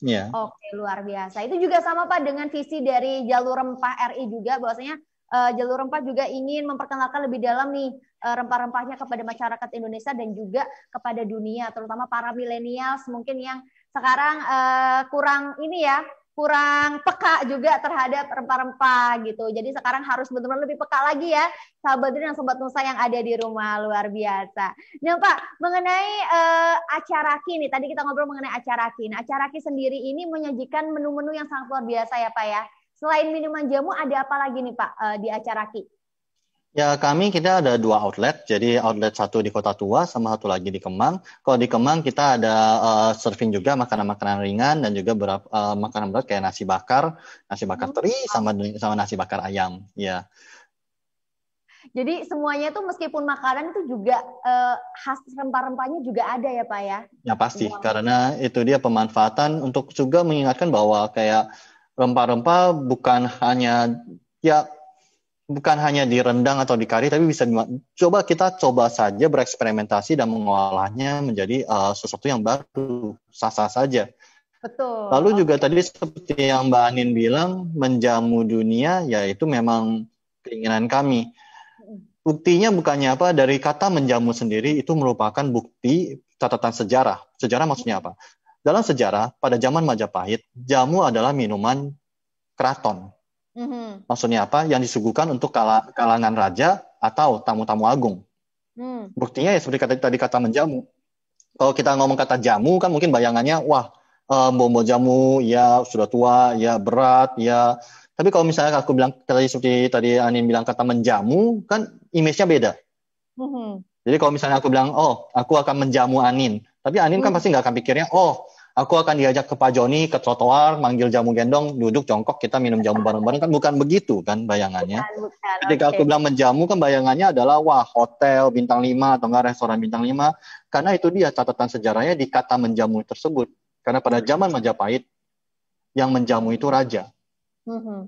Yeah. Oke, luar biasa. Itu juga sama Pak dengan visi dari jalur rempah RI juga bahwasanya uh, jalur rempah juga ingin memperkenalkan lebih dalam nih uh, rempah-rempahnya kepada masyarakat Indonesia dan juga kepada dunia, terutama para milenials mungkin yang sekarang uh, kurang ini ya kurang peka juga terhadap rempah-rempah gitu. Jadi sekarang harus benar-benar lebih peka lagi ya, sahabat dan sobat nusa yang ada di rumah luar biasa. Nah Pak, mengenai uh, acara kini, tadi kita ngobrol mengenai acara kini. Acara kini sendiri ini menyajikan menu-menu yang sangat luar biasa ya Pak ya. Selain minuman jamu, ada apa lagi nih Pak uh, di acara kini? Ya, kami kita ada dua outlet. Jadi outlet satu di Kota Tua sama satu lagi di Kemang. Kalau di Kemang kita ada uh, serving juga makanan-makanan ringan dan juga berapa uh, eh, makanan berat kayak nasi bakar, nasi bakar hmm. teri sama sama nasi bakar ayam. Ya. Jadi semuanya itu meskipun makanan itu juga eh, khas rempah-rempahnya juga ada ya Pak ya? Ya pasti, Buang. karena itu dia pemanfaatan untuk juga mengingatkan bahwa kayak rempah-rempah bukan hanya ya bukan hanya direndang atau dikari, tapi bisa coba kita coba saja bereksperimentasi dan mengolahnya menjadi uh, sesuatu yang baru, sah-sah saja. Betul. Lalu juga tadi seperti yang Mbak Anin bilang, menjamu dunia yaitu memang keinginan kami. Buktinya bukannya apa dari kata menjamu sendiri itu merupakan bukti catatan sejarah. Sejarah maksudnya apa? Dalam sejarah pada zaman Majapahit, jamu adalah minuman keraton hmm Maksudnya apa? Yang disuguhkan untuk kal- kalangan raja atau tamu-tamu agung. Mm. Buktinya ya seperti kata, tadi kata menjamu. Kalau kita ngomong kata jamu kan mungkin bayangannya wah um, eh, bombo jamu ya sudah tua ya berat ya. Tapi kalau misalnya aku bilang tadi seperti tadi Anin bilang kata menjamu kan image-nya beda. Mm-hmm. Jadi kalau misalnya aku bilang oh aku akan menjamu Anin, tapi Anin kan mm. kan pasti nggak akan pikirnya oh aku akan diajak ke Pak Joni ke trotoar, manggil jamu gendong, duduk jongkok kita minum jamu bareng-bareng kan bukan begitu kan bayangannya. Bukan, bukan, Ketika okay. aku bilang menjamu kan bayangannya adalah wah hotel bintang 5 atau enggak restoran bintang 5 karena itu dia catatan sejarahnya di kata menjamu tersebut. Karena pada hmm. zaman Majapahit yang menjamu itu raja. Mm-hmm.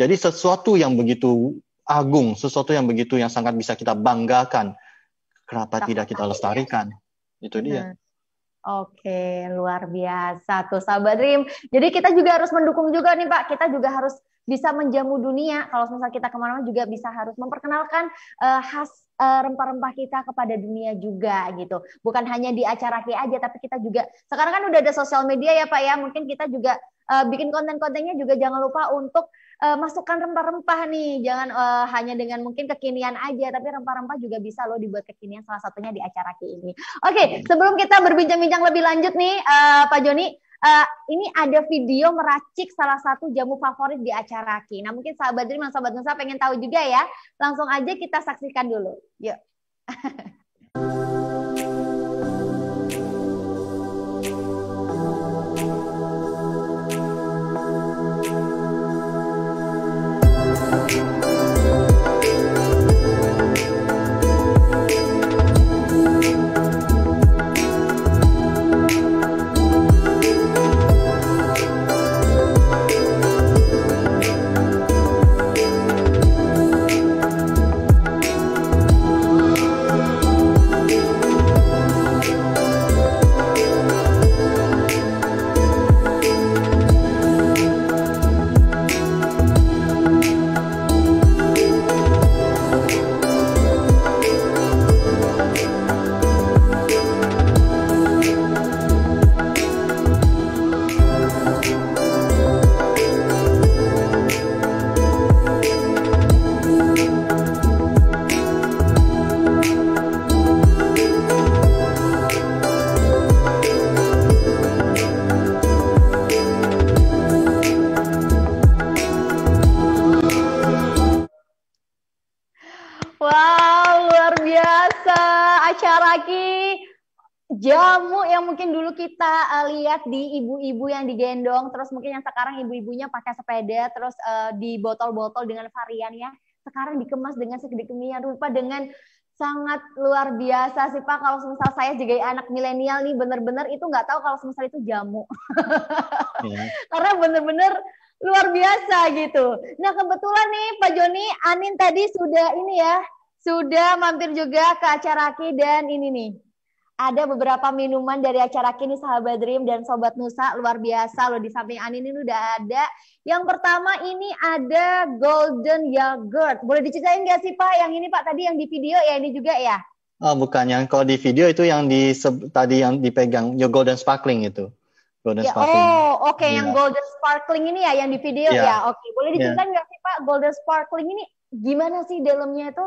Jadi sesuatu yang begitu agung, sesuatu yang begitu yang sangat bisa kita banggakan, kenapa tidak kita lestarikan? Itu dia. -hmm. Oke, luar biasa tuh sahabat Rim. Jadi kita juga harus mendukung juga nih Pak. Kita juga harus bisa menjamu dunia. Kalau misalnya kita kemana-mana juga bisa harus memperkenalkan uh, khas rempah rempah-rempah kita kepada dunia juga gitu. Bukan hanya di acara kayak aja, tapi kita juga sekarang kan udah ada sosial media ya Pak ya. Mungkin kita juga uh, bikin konten-kontennya juga jangan lupa untuk uh, masukkan rempah-rempah nih. Jangan uh, hanya dengan mungkin kekinian aja, tapi rempah-rempah juga bisa loh dibuat kekinian salah satunya di acara Ki ini. Oke, okay, sebelum kita berbincang-bincang lebih lanjut nih, uh, Pak Joni, uh, ini ada video meracik salah satu jamu favorit di acara Ki. Nah, mungkin sahabat Dream sahabat Nusa pengen tahu juga ya. Langsung aja kita saksikan dulu. Yuk. [laughs] lihat di ibu-ibu yang digendong, terus mungkin yang sekarang ibu-ibunya pakai sepeda, terus uh, di botol-botol dengan varian ya sekarang dikemas dengan sedemikian rupa dengan sangat luar biasa sih Pak. Kalau misal saya juga anak milenial nih bener-bener itu nggak tahu kalau misal itu jamu. [laughs] ya. Karena bener-bener luar biasa gitu. Nah kebetulan nih Pak Joni, Anin tadi sudah ini ya, sudah mampir juga ke acara Aki dan ini nih ada beberapa minuman dari acara kini sahabat Dream dan sobat Nusa luar biasa loh di samping Anin ini udah ada. Yang pertama ini ada Golden Yogurt. Boleh diceritain nggak sih Pak yang ini Pak tadi yang di video ya ini juga ya? Oh, bukan yang kalau di video itu yang di tadi yang dipegang ya Golden Sparkling itu. Golden ya, Sparkling. Oh, oke okay. ya. yang iya. Golden Sparkling ini ya yang di video ya. ya. Oke, okay. boleh diceritain iya. nggak sih Pak Golden Sparkling ini gimana sih dalamnya itu?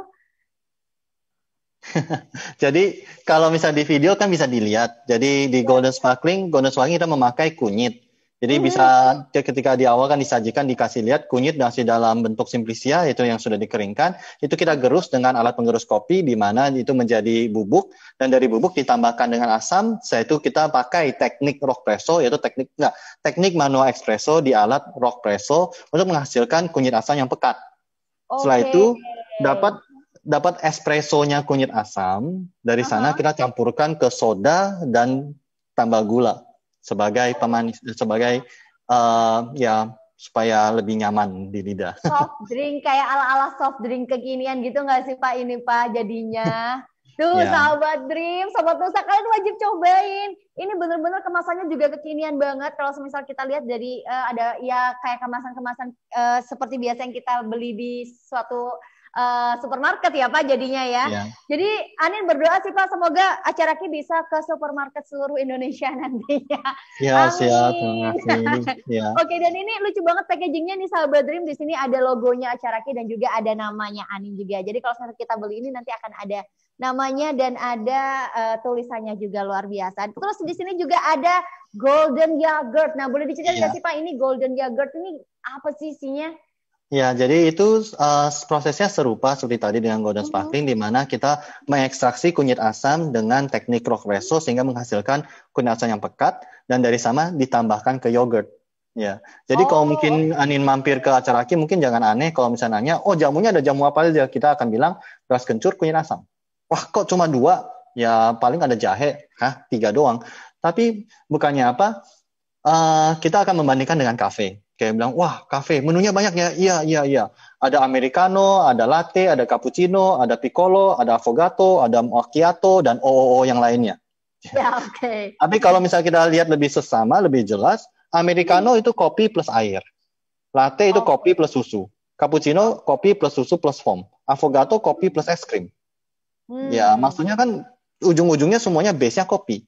[laughs] Jadi kalau misalnya di video kan bisa dilihat. Jadi di iya. golden sparkling, golden sparkling kita memakai kunyit. Jadi hmm. bisa ketika di awal kan disajikan dikasih lihat kunyit masih dalam bentuk simplicia itu yang sudah dikeringkan itu kita gerus dengan alat penggerus kopi di mana itu menjadi bubuk dan dari bubuk ditambahkan dengan asam setelah itu kita pakai teknik rock presso yaitu teknik enggak teknik manual espresso di alat rock presso untuk menghasilkan kunyit asam yang pekat. Okay. Setelah itu dapat dapat espressonya kunyit asam. Dari sana kita campurkan ke soda dan tambah gula sebagai pemanis sebagai uh, ya supaya lebih nyaman di lidah. [laughs] Soft drink kayak ala-ala soft drink kekinian gitu nggak sih Pak ini Pak jadinya? [laughs] Tuh yeah. sahabat Dream, sahabat Nusa kalian wajib cobain. Ini bener-bener kemasannya juga kekinian banget. Kalau misal kita lihat dari uh, ada ya kayak kemasan-kemasan uh, seperti biasa yang kita beli di suatu uh, supermarket ya Pak jadinya ya. ya. Jadi Anin berdoa sih Pak semoga acara ini bisa ke supermarket seluruh Indonesia [laughs] nantinya. Ya Amin. siap, terima kasih. [laughs] Ya. Oke dan ini lucu banget packagingnya nih sahabat Dream di sini ada logonya acara ini dan juga ada namanya Anin juga. Jadi kalau kita beli ini nanti akan ada namanya dan ada uh, tulisannya juga luar biasa. Terus di sini juga ada golden yogurt. Nah boleh diceritain ya. sih Pak ini golden yogurt ini apa sih isinya? Ya, jadi itu uh, prosesnya serupa seperti tadi dengan golden mm-hmm. sparkling, di mana kita mengekstraksi kunyit asam dengan teknik rockreso sehingga menghasilkan kunyit asam yang pekat dan dari sama ditambahkan ke yogurt. Ya, jadi oh. kalau mungkin Anin mampir ke acara Aki, mungkin jangan aneh kalau misalnya nanya, oh jamunya ada jamu apa aja? Kita akan bilang beras kencur kunyit asam. Wah kok cuma dua? Ya paling ada jahe, hah tiga doang. Tapi bukannya apa? Uh, kita akan membandingkan dengan kafe kayak bilang wah kafe menunya banyak ya iya iya iya ada americano ada latte ada cappuccino ada piccolo ada affogato ada macchiato dan ooo yang lainnya ya oke okay. tapi kalau misalnya kita lihat lebih sesama lebih jelas americano hmm. itu kopi plus air latte itu oh. kopi plus susu cappuccino kopi plus susu plus foam affogato kopi plus es krim hmm. ya maksudnya kan ujung-ujungnya semuanya base nya kopi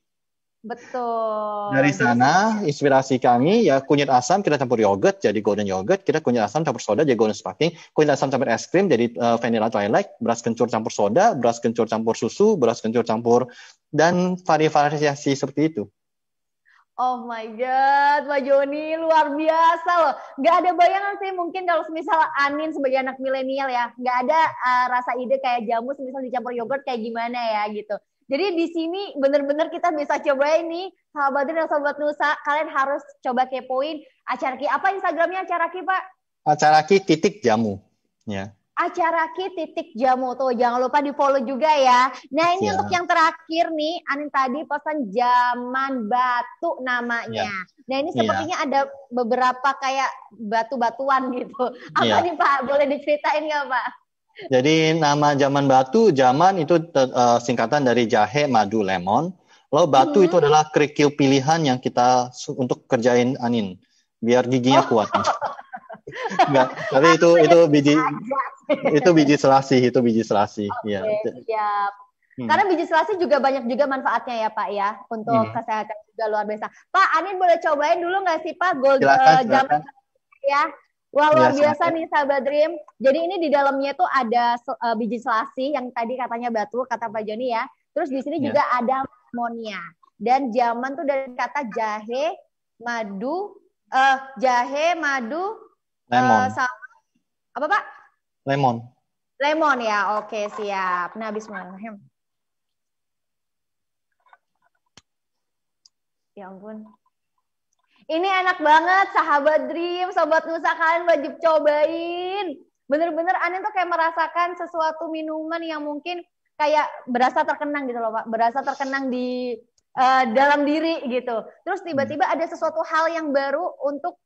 Betul. Dari sana inspirasi kami ya kunyit asam kita campur yogurt jadi golden yogurt, kita kunyit asam campur soda jadi golden sparkling, kunyit asam campur es krim jadi uh, vanilla twilight, beras kencur campur soda, beras kencur campur susu, beras kencur campur dan variasi-variasi seperti itu. Oh my God, Pak Joni, luar biasa loh. Gak ada bayangan sih mungkin kalau misal Anin sebagai anak milenial ya, gak ada uh, rasa ide kayak jamu semisal dicampur yogurt kayak gimana ya gitu. Jadi di sini benar-benar kita bisa coba ini sahabat dan sahabat Nusa, kalian harus coba kepoin acara Ki. Apa Instagramnya acara Ki, Pak? Acara Ki titik jamu. Ya. Acara Ki titik jamu tuh jangan lupa di follow juga ya. Nah ini ya. untuk yang terakhir nih, Anin tadi pesan zaman batu namanya. Ya. Nah ini iya. sepertinya ya. ada beberapa kayak batu-batuan gitu. Iya. Apa ya. nih Pak? Boleh diceritain nggak Pak? Jadi nama zaman batu zaman itu uh, singkatan dari jahe, madu, lemon. Lalu batu hmm. itu adalah kerikil pilihan yang kita untuk kerjain anin biar giginya oh. kuat. Enggak, [laughs] tapi itu itu biji itu biji selasi itu biji selasi. Iya. Okay, ya. Hmm. Karena biji selasi juga banyak juga manfaatnya ya Pak ya untuk hmm. kesehatan juga luar biasa. Pak Anin boleh cobain dulu nggak sih Pak gold uh, zaman ya Wah luar iya, biasa, biasa nih sahabat Dream. Jadi ini di dalamnya tuh ada uh, biji selasih yang tadi katanya batu kata Pak Joni ya. Terus di sini ya. juga ada monia dan jaman tuh dari kata jahe, madu, uh, jahe, madu, eh, lemon. Uh, sama, apa Pak? Lemon. Lemon ya, oke siap. Nah Bismillahirrahmanirrahim. Ya ampun. Ini enak banget, sahabat Dream, sobat Nusa kalian wajib cobain. Bener-bener Anin tuh kayak merasakan sesuatu minuman yang mungkin kayak berasa terkenang gitu loh Pak, berasa terkenang di uh, dalam diri gitu. Terus tiba-tiba hmm. ada sesuatu hal yang baru untuk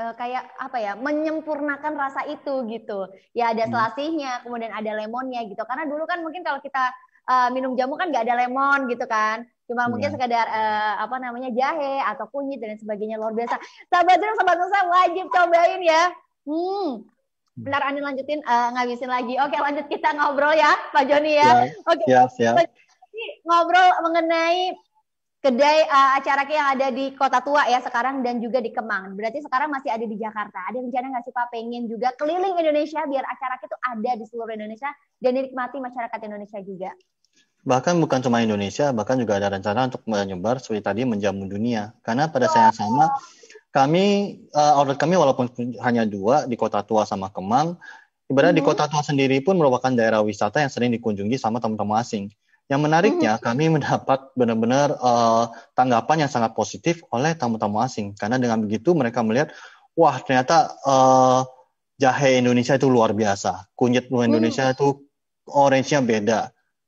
uh, kayak apa ya menyempurnakan rasa itu gitu ya ada hmm. selasihnya kemudian ada lemonnya gitu karena dulu kan mungkin kalau kita uh, minum jamu kan nggak ada lemon gitu kan cuma mungkin iya. sekadar uh, eh, apa namanya jahe atau kunyit dan sebagainya luar biasa. Sahabat drum, sahabat nusa wajib cobain ya. Hmm, benar Anin lanjutin uh, ngabisin lagi. Oke, lanjut kita ngobrol ya, Pak Joni ya. ya Oke. Siap, siap. Ngobrol mengenai kedai uh, acara yang ada di Kota Tua ya sekarang dan juga di Kemang. Berarti sekarang masih ada di Jakarta. Ada rencana nggak sih Pak pengen juga keliling Indonesia biar acara itu ada di seluruh Indonesia dan dinikmati masyarakat Indonesia juga? Bahkan bukan cuma Indonesia, bahkan juga ada rencana untuk menyebar seperti tadi menjamu dunia. Karena pada saya yang sama kami uh, outlet kami walaupun hanya dua di Kota Tua sama Kemang, sebenarnya -hmm. di mm-hmm. Kota Tua sendiri pun merupakan daerah wisata yang sering dikunjungi sama teman-teman asing. Yang menariknya, hmm. kami mendapat benar-benar uh, tanggapan yang sangat positif oleh tamu-tamu asing. Karena dengan begitu mereka melihat, wah ternyata uh, jahe Indonesia itu luar biasa. Kunyit Indonesia hmm. itu orange-nya beda.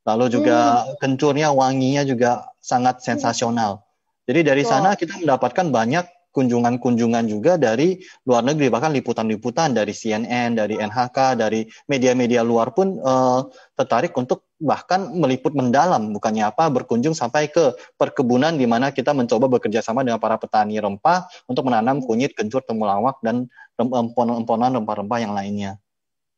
Lalu juga hmm. kencurnya wanginya juga sangat sensasional. Jadi dari wow. sana kita mendapatkan banyak kunjungan-kunjungan juga dari luar negeri bahkan liputan-liputan dari CNN, dari NHK, dari media-media luar pun uh, tertarik untuk bahkan meliput mendalam bukannya apa berkunjung sampai ke perkebunan di mana kita mencoba bekerja sama dengan para petani rempah untuk menanam kunyit, kencur, temulawak dan emponan-emponan rempah-rempah yang lainnya.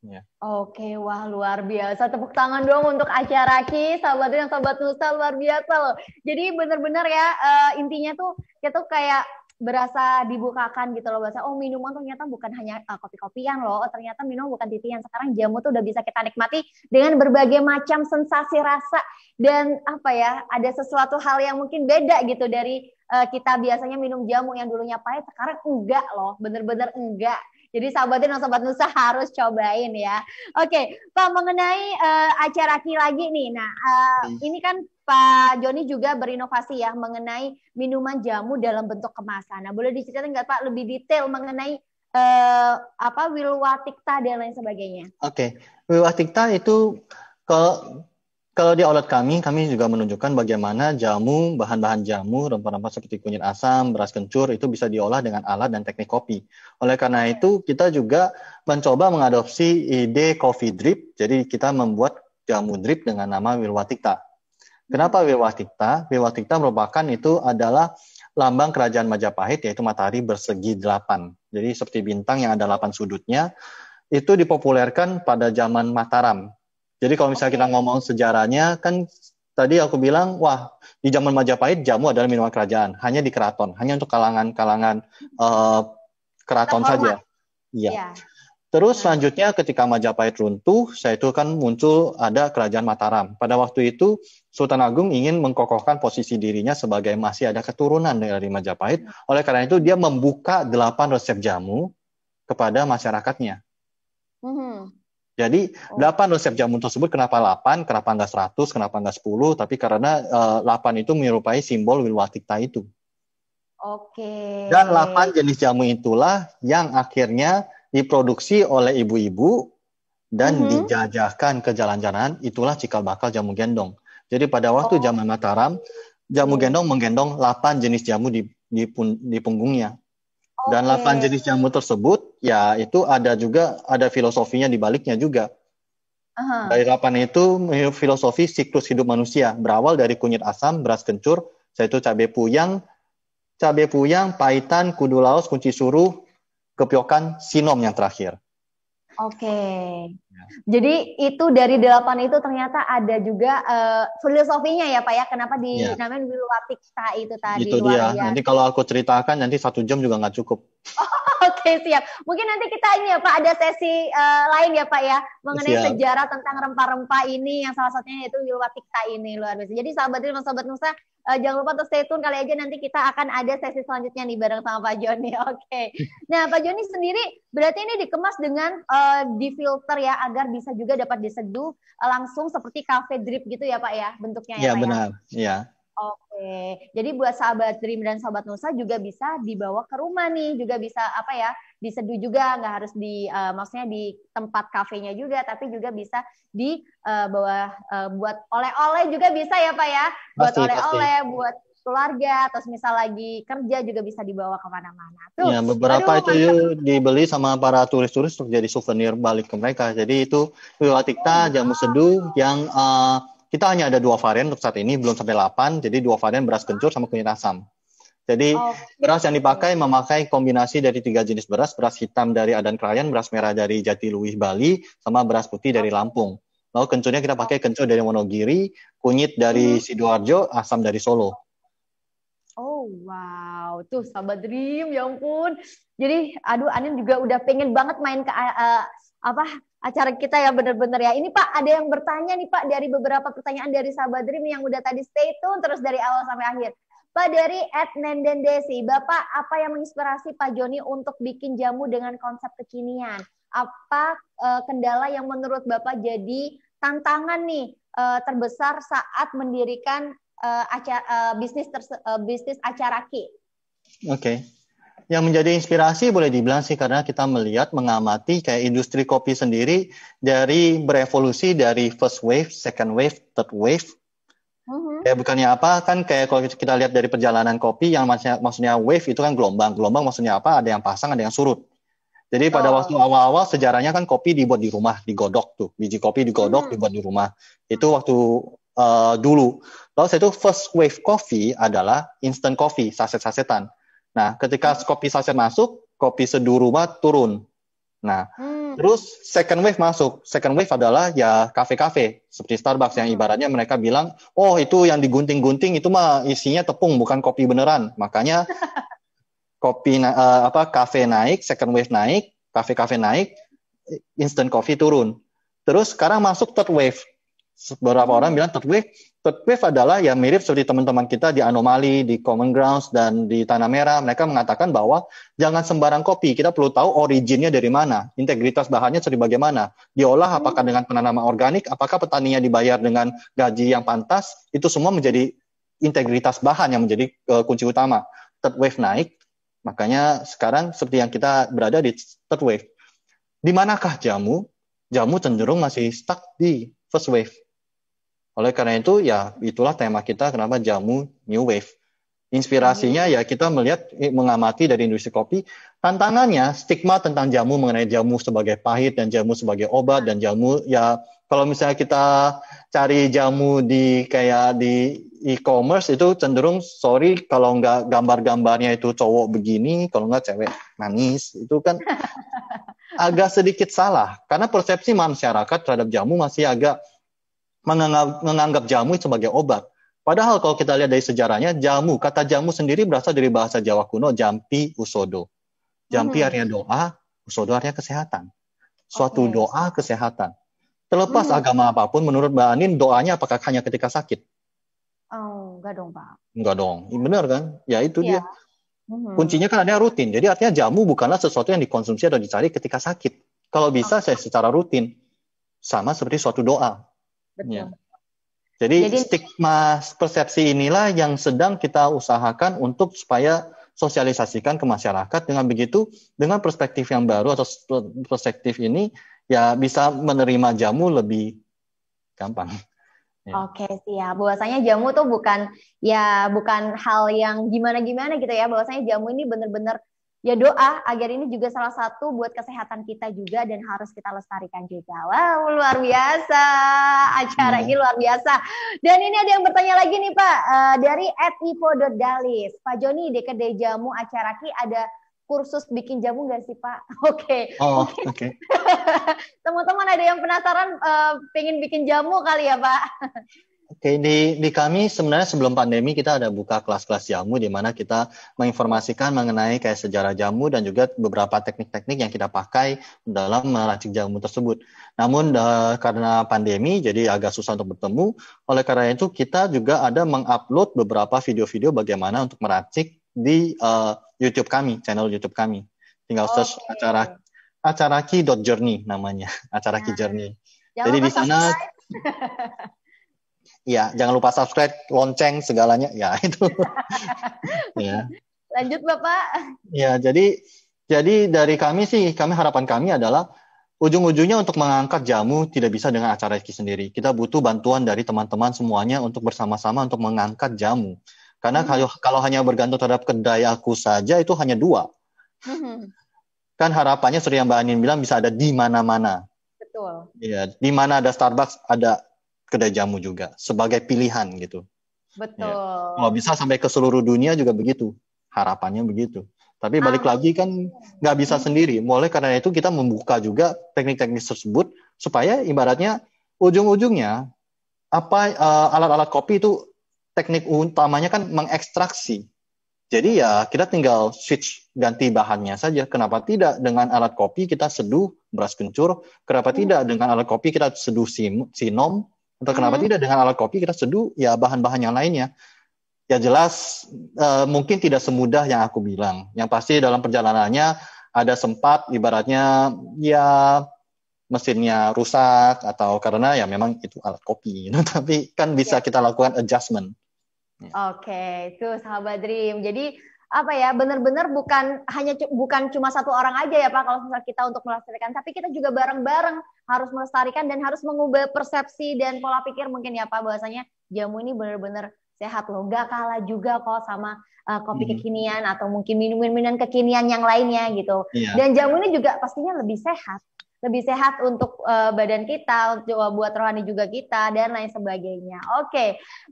Ya. Oke, wah luar biasa. Tepuk tangan dong untuk acara Ki, sahabat dan sahabat Nusa luar biasa loh. Jadi benar-benar ya uh, intinya tuh kita tuh kayak berasa dibukakan gitu loh bahasa oh minuman ternyata bukan hanya uh, kopi-kopian loh oh, ternyata minum bukan titian sekarang jamu tuh udah bisa kita nikmati dengan berbagai macam sensasi rasa dan apa ya ada sesuatu hal yang mungkin beda gitu dari eh, kita biasanya minum jamu yang dulunya pahit sekarang enggak loh bener-bener enggak jadi sahabatin dan sahabat Nusa harus cobain ya. Oke, Pak mengenai uh, acara Ki lagi nih. Nah, uh, hmm. ini kan Pak Joni juga berinovasi ya mengenai minuman jamu dalam bentuk kemasan. Nah, boleh diceritain nggak Pak lebih detail mengenai uh, apa Wilwatikta dan lain sebagainya? Oke, okay. Wilwatikta itu kalau kalau di outlet kami, kami juga menunjukkan bagaimana jamu, bahan-bahan jamu, rempah-rempah seperti kunyit asam, beras kencur itu bisa diolah dengan alat dan teknik kopi. Oleh karena itu, kita juga mencoba mengadopsi ide coffee drip. Jadi kita membuat jamu drip dengan nama Wilwatikta. Kenapa Wilwatikta? Wilwatikta merupakan itu adalah lambang kerajaan Majapahit yaitu matahari bersegi delapan. Jadi seperti bintang yang ada delapan sudutnya itu dipopulerkan pada zaman Mataram jadi kalau misalnya kita ngomong sejarahnya kan tadi aku bilang wah di zaman Majapahit jamu adalah minuman kerajaan, hanya di keraton, hanya untuk kalangan-kalangan uh, keraton saja. Iya. Yeah. Terus selanjutnya ketika Majapahit runtuh, saya itu kan muncul ada kerajaan Mataram. Pada waktu itu Sultan Agung ingin mengkokohkan posisi dirinya sebagai masih ada keturunan dari Majapahit. Hmm. Oleh karena itu dia membuka delapan resep jamu kepada masyarakatnya. Mm -hmm. Jadi oh. 8 resep jamu tersebut kenapa 8, kenapa enggak 100, kenapa enggak 10, tapi karena uh, eh, 8 itu menyerupai simbol Wilwatikta itu. Oke. Okay. Dan 8 jenis jamu itulah yang akhirnya diproduksi oleh ibu-ibu dan mm -hmm. dijajahkan ke jalan-jalan, itulah cikal bakal jamu gendong. Jadi pada waktu oh. zaman Mataram, jamu mm-hmm. gendong menggendong 8 jenis jamu di di, di punggungnya. Dan delapan jenis jamu tersebut, ya itu ada juga ada filosofinya di baliknya juga. Aha. Dari 8 itu filosofi siklus hidup manusia berawal dari kunyit asam, beras kencur, yaitu cabai puyang, cabai puyang, paitan, kudu laos, kunci suruh, kepiokan, sinom yang terakhir. Oke. Okay. Ya. Jadi itu dari delapan itu ternyata ada juga uh, filosofinya ya Pak ya. Kenapa ya. dinamain ya. Wilwatikta itu tadi. Itu dia. Ya. Nanti kalau aku ceritakan nanti satu jam juga nggak cukup. [laughs] Oke okay, siap. Mungkin nanti kita ini ya Pak ada sesi uh, lain ya Pak ya mengenai siap. sejarah tentang rempah-rempah ini yang salah satunya yaitu Wilwatikta ini luar biasa. Jadi sahabat ini, sahabat Nusa uh, jangan lupa untuk stay tune kali aja nanti kita akan ada sesi selanjutnya nih bareng sama Pak Joni. [laughs] Oke. Okay. Nah, Pak Joni sendiri berarti ini dikemas dengan uh, difilter ya agar bisa juga dapat diseduh uh, langsung seperti cafe drip gitu ya, Pak ya, bentuknya ya. Iya benar. iya. Oke, Oke, jadi buat sahabat Dream dan sahabat Nusa juga bisa dibawa ke rumah nih, juga bisa apa ya diseduh juga nggak harus di uh, maksudnya di tempat kafenya juga tapi juga bisa di uh, eh, bawah eh, uh, buat oleh-oleh juga bisa ya pak ya buat oleh-oleh buat keluarga atau misal lagi kerja juga bisa dibawa kemana-mana. Tuh, ya beberapa aduh, itu mantap. dibeli sama para turis-turis untuk jadi souvenir balik ke mereka. Jadi itu wiwatikta oh. jamu seduh yang uh, kita hanya ada dua varian untuk saat ini belum sampai 8 jadi dua varian beras kencur sama kunyit asam jadi oh. beras yang dipakai memakai kombinasi dari tiga jenis beras, beras hitam dari Adan Krayan, beras merah dari Jatiluwih Bali, sama beras putih dari Lampung. Lalu kencurnya kita pakai kencur dari Wonogiri, kunyit dari hmm. Sidoarjo, asam dari Solo. Oh wow, tuh sahabat Dream, ya ampun. Jadi, aduh, Anin juga udah pengen banget main ke uh, apa acara kita ya bener-bener ya. Ini Pak ada yang bertanya nih Pak dari beberapa pertanyaan dari sahabat Dream yang udah tadi stay tune terus dari awal sampai akhir. Pak dari Ed Nendendesi, Bapak apa yang menginspirasi Pak Joni untuk bikin jamu dengan konsep kekinian? Apa uh, kendala yang menurut Bapak jadi tantangan nih uh, terbesar saat mendirikan uh, eh, acara, bisnis bisnis acara Ki? Oke. Okay. Yang menjadi inspirasi boleh dibilang sih karena kita melihat mengamati kayak industri kopi sendiri dari berevolusi dari first wave, second wave, third wave ya bukannya apa kan kayak kalau kita lihat dari perjalanan kopi yang maksudnya maksudnya wave itu kan gelombang gelombang maksudnya apa ada yang pasang ada yang surut jadi pada oh. waktu awal-awal sejarahnya kan kopi dibuat di rumah digodok tuh biji kopi digodok hmm. dibuat di rumah itu waktu uh, dulu lalu itu first wave coffee adalah instant coffee saset-sasetan nah ketika hmm. kopi saset masuk kopi seduh rumah turun nah hmm Terus second wave masuk. Second wave adalah ya kafe-kafe seperti Starbucks yang ibaratnya mereka bilang, "Oh, itu yang digunting-gunting itu mah isinya tepung bukan kopi beneran." Makanya [laughs] kopi uh, apa kafe naik, second wave naik, kafe-kafe naik, instant coffee turun. Terus sekarang masuk third wave. Beberapa orang hmm. bilang third wave Third wave adalah yang mirip seperti teman-teman kita di Anomali, di Common Grounds, dan di Tanah Merah. Mereka mengatakan bahwa jangan sembarang kopi. Kita perlu tahu originnya dari mana, integritas bahannya seperti bagaimana. Diolah apakah dengan penanaman organik, apakah petaninya dibayar dengan gaji yang pantas, itu semua menjadi integritas bahan yang menjadi uh, kunci utama. Third wave naik, makanya sekarang seperti yang kita berada di third wave. Di manakah jamu? Jamu cenderung masih stuck di first wave oleh karena itu ya itulah tema kita kenapa jamu new wave. Inspirasinya iya. ya kita melihat eh, mengamati dari industri kopi, tantangannya stigma tentang jamu mengenai jamu sebagai pahit dan jamu sebagai obat dan jamu ya kalau misalnya kita cari jamu di kayak di e-commerce itu cenderung sorry kalau nggak gambar-gambarnya itu cowok begini, kalau nggak cewek manis itu kan [laughs] agak sedikit salah karena persepsi masyarakat terhadap jamu masih agak menganggap, menganggap jamu sebagai obat. Padahal kalau kita lihat dari sejarahnya, jamu, kata jamu sendiri berasal dari bahasa Jawa kuno, jampi usodo. Jampi hmm. artinya doa, usodo artinya kesehatan. Suatu okay. doa kesehatan. Terlepas hmm. agama apapun, menurut Mbak Anin, doanya apakah hanya ketika sakit? Oh, enggak dong, Pak. Enggak dong. Benar kan? Ya, itu ya. dia. Hmm. Kuncinya kan artinya rutin. Jadi artinya jamu bukanlah sesuatu yang dikonsumsi atau dicari ketika sakit. Kalau bisa, okay. saya secara rutin. Sama seperti suatu doa. Betul. Ya. Jadi, Jadi stigma persepsi inilah yang sedang kita usahakan untuk supaya sosialisasikan ke masyarakat dengan begitu dengan perspektif yang baru atau perspektif ini ya bisa menerima jamu lebih gampang. Ya. Oke ya, Bahwasanya jamu tuh bukan ya bukan hal yang gimana-gimana gitu ya. Bahwasanya jamu ini benar-benar ya doa agar ini juga salah satu buat kesehatan kita juga dan harus kita lestarikan juga. Wow, luar biasa. Acara ini luar biasa. Dan ini ada yang bertanya lagi nih Pak, uh, dari dalis Pak Joni, DKD Jamu acara Ki ada kursus bikin jamu nggak sih Pak? [laughs] Oke. Okay. Oh, oke. Okay. [laughs] Teman-teman ada yang penasaran uh, pengen bikin jamu kali ya Pak? Oke, di, di kami sebenarnya sebelum pandemi kita ada buka kelas-kelas jamu di mana kita menginformasikan mengenai kayak sejarah jamu dan juga beberapa teknik-teknik yang kita pakai dalam meracik jamu tersebut. Namun uh, karena pandemi jadi agak susah untuk bertemu, oleh karena itu kita juga ada mengupload beberapa video-video bagaimana untuk meracik di uh, YouTube kami, channel YouTube kami. Tinggal search okay. acara acara journey namanya, [laughs] acaraki nah. journey. Jangan jadi di sana [laughs] Iya, jangan lupa subscribe, lonceng segalanya. Ya, [laughs] itu. ya. Lanjut, Bapak. Ya, jadi jadi dari kami sih, kami harapan kami adalah ujung-ujungnya untuk mengangkat jamu tidak bisa dengan acara Eki sendiri. Kita butuh bantuan dari teman-teman semuanya untuk bersama-sama untuk mengangkat jamu. Karena hmm. kalau kalau hanya bergantung terhadap kedai aku saja itu hanya dua. Hmm. Kan harapannya seperti yang Mbak Anin bilang bisa ada di mana-mana. Betul. Ya, di mana ada Starbucks ada kedai jamu juga sebagai pilihan gitu. Ya. Betul. Ya. Kalau bisa sampai ke seluruh dunia juga begitu. Harapannya begitu. Tapi balik ah. lagi kan nggak bisa sendiri. Mulai karena itu kita membuka juga teknik-teknik tersebut supaya ibaratnya ujung-ujungnya apa uh, alat-alat kopi itu teknik utamanya kan mengekstraksi. Jadi ya kita tinggal switch ganti bahannya saja. Kenapa tidak dengan alat kopi kita seduh beras kencur? Kenapa hmm. tidak dengan alat kopi kita seduh sinom untuk kenapa hmm. tidak dengan alat kopi kita seduh ya bahan-bahan yang lainnya? Ya jelas uh, mungkin tidak semudah yang aku bilang. Yang pasti dalam perjalanannya ada sempat ibaratnya ya mesinnya rusak atau karena ya memang itu alat kopi. Gitu. [laughs] tapi kan bisa yeah. kita lakukan adjustment. Ya. Oke, okay. tuh sahabat Dream. Jadi apa ya benar-benar bukan hanya bukan cuma satu orang aja ya Pak kalau misal kita untuk melaksanakan tapi kita juga bareng-bareng harus melestarikan dan harus mengubah persepsi dan pola pikir mungkin ya Pak bahwasanya jamu ini benar-benar sehat loh. Gak kalah juga kok sama uh, kopi hmm. kekinian atau mungkin minum-minuman kekinian yang lainnya gitu. Yeah. Dan jamu ini juga pastinya lebih sehat lebih sehat untuk uh, badan kita, untuk buat rohani juga kita dan lain sebagainya. Oke. Okay.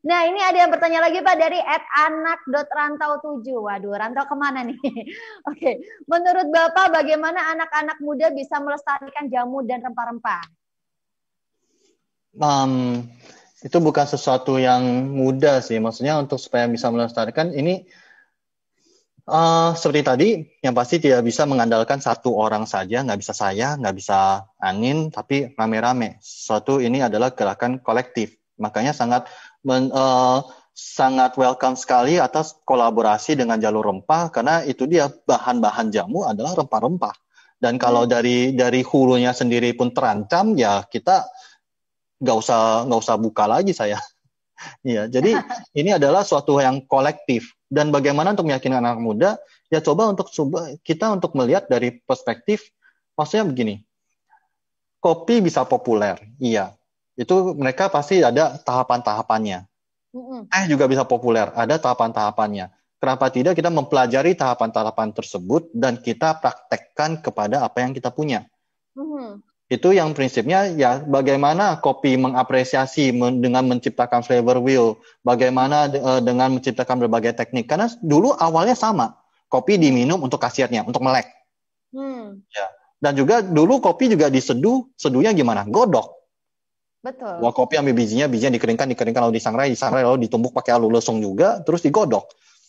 Nah, ini ada yang bertanya lagi Pak dari @anak.rantau7. Waduh, rantau kemana nih? [laughs] Oke. okay. Menurut Bapak bagaimana anak-anak muda bisa melestarikan jamu dan rempah-rempah? Um, itu bukan sesuatu yang mudah sih. Maksudnya untuk supaya bisa melestarikan ini Uh, seperti tadi, yang pasti tidak bisa mengandalkan satu orang saja, nggak bisa saya, nggak bisa Anin, tapi rame-rame. Suatu ini adalah gerakan kolektif, makanya sangat men, uh, sangat welcome sekali atas kolaborasi dengan jalur rempah, karena itu dia bahan-bahan jamu adalah rempah-rempah. Dan kalau hmm. dari dari hulunya sendiri pun terancam, ya kita nggak usah nggak usah buka lagi saya. [laughs] Iya, jadi [laughs] ini adalah suatu yang kolektif dan bagaimana untuk meyakinkan anak muda ya coba untuk coba kita untuk melihat dari perspektif maksudnya begini kopi bisa populer iya itu mereka pasti ada tahapan-tahapannya eh juga bisa populer ada tahapan-tahapannya kenapa tidak kita mempelajari tahapan-tahapan tersebut dan kita praktekkan kepada apa yang kita punya mm-hmm itu yang prinsipnya ya bagaimana kopi mengapresiasi men dengan menciptakan flavor wheel, bagaimana de eh, dengan menciptakan berbagai teknik. Karena dulu awalnya sama, kopi diminum untuk khasiatnya untuk melek. Hmm. Ya. Dan juga dulu kopi juga diseduh, seduhnya gimana? Godok. Betul. Wah kopi ambil bijinya, bijinya dikeringkan, dikeringkan lalu disangrai, disangrai lalu ditumbuk pakai alu lesung juga, terus digodok.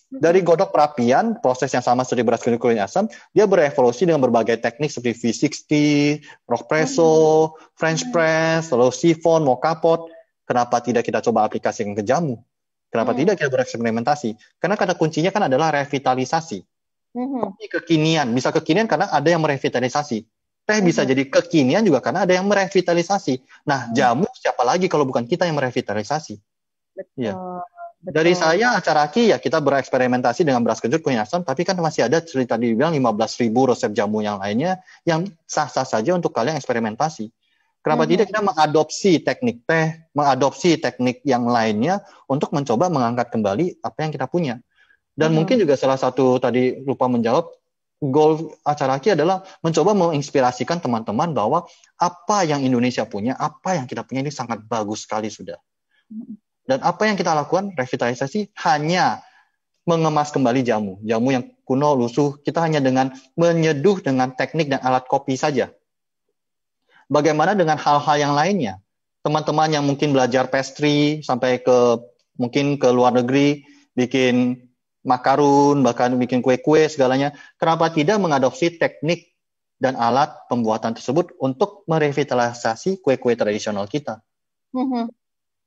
Dari godok perapian, proses yang sama seperti beras kuning asam, dia berevolusi dengan berbagai teknik seperti V60, rock french press, lalu siphon, mokapot. Kenapa tidak kita coba aplikasi ke jamu? Kenapa hmm. tidak kita bereksperimentasi? Karena kata kuncinya kan adalah revitalisasi. Hmm. Kekinian, bisa kekinian karena ada yang merevitalisasi. Teh bisa jadi kekinian juga karena ada yang merevitalisasi. Nah, jamu siapa lagi kalau bukan kita yang merevitalisasi? Iya. Betul. Ya. Dari saya acara Aki ya kita bereksperimentasi dengan beras kencur punya asam, tapi kan masih ada cerita dibilang 15.000 resep jamu yang lainnya yang sah-sah saja untuk kalian eksperimentasi. Kenapa hmm. tidak kita mengadopsi teknik teh, mengadopsi teknik yang lainnya untuk mencoba mengangkat kembali apa yang kita punya. Dan hmm. mungkin juga salah satu tadi lupa menjawab goal acara Aki adalah mencoba menginspirasikan teman-teman bahwa apa yang Indonesia punya, apa yang kita punya ini sangat bagus sekali sudah mhm. Dan apa yang kita lakukan revitalisasi hanya mengemas kembali jamu, jamu yang kuno, lusuh. Kita hanya dengan menyeduh dengan teknik dan alat kopi saja. Bagaimana dengan hal-hal yang lainnya? Teman-teman yang mungkin belajar pastry sampai ke mungkin ke luar negeri, bikin makarun, bahkan bikin kue-kue segalanya. Kenapa tidak mengadopsi teknik dan alat pembuatan tersebut untuk merevitalisasi kue-kue tradisional kita? Mm -hmm.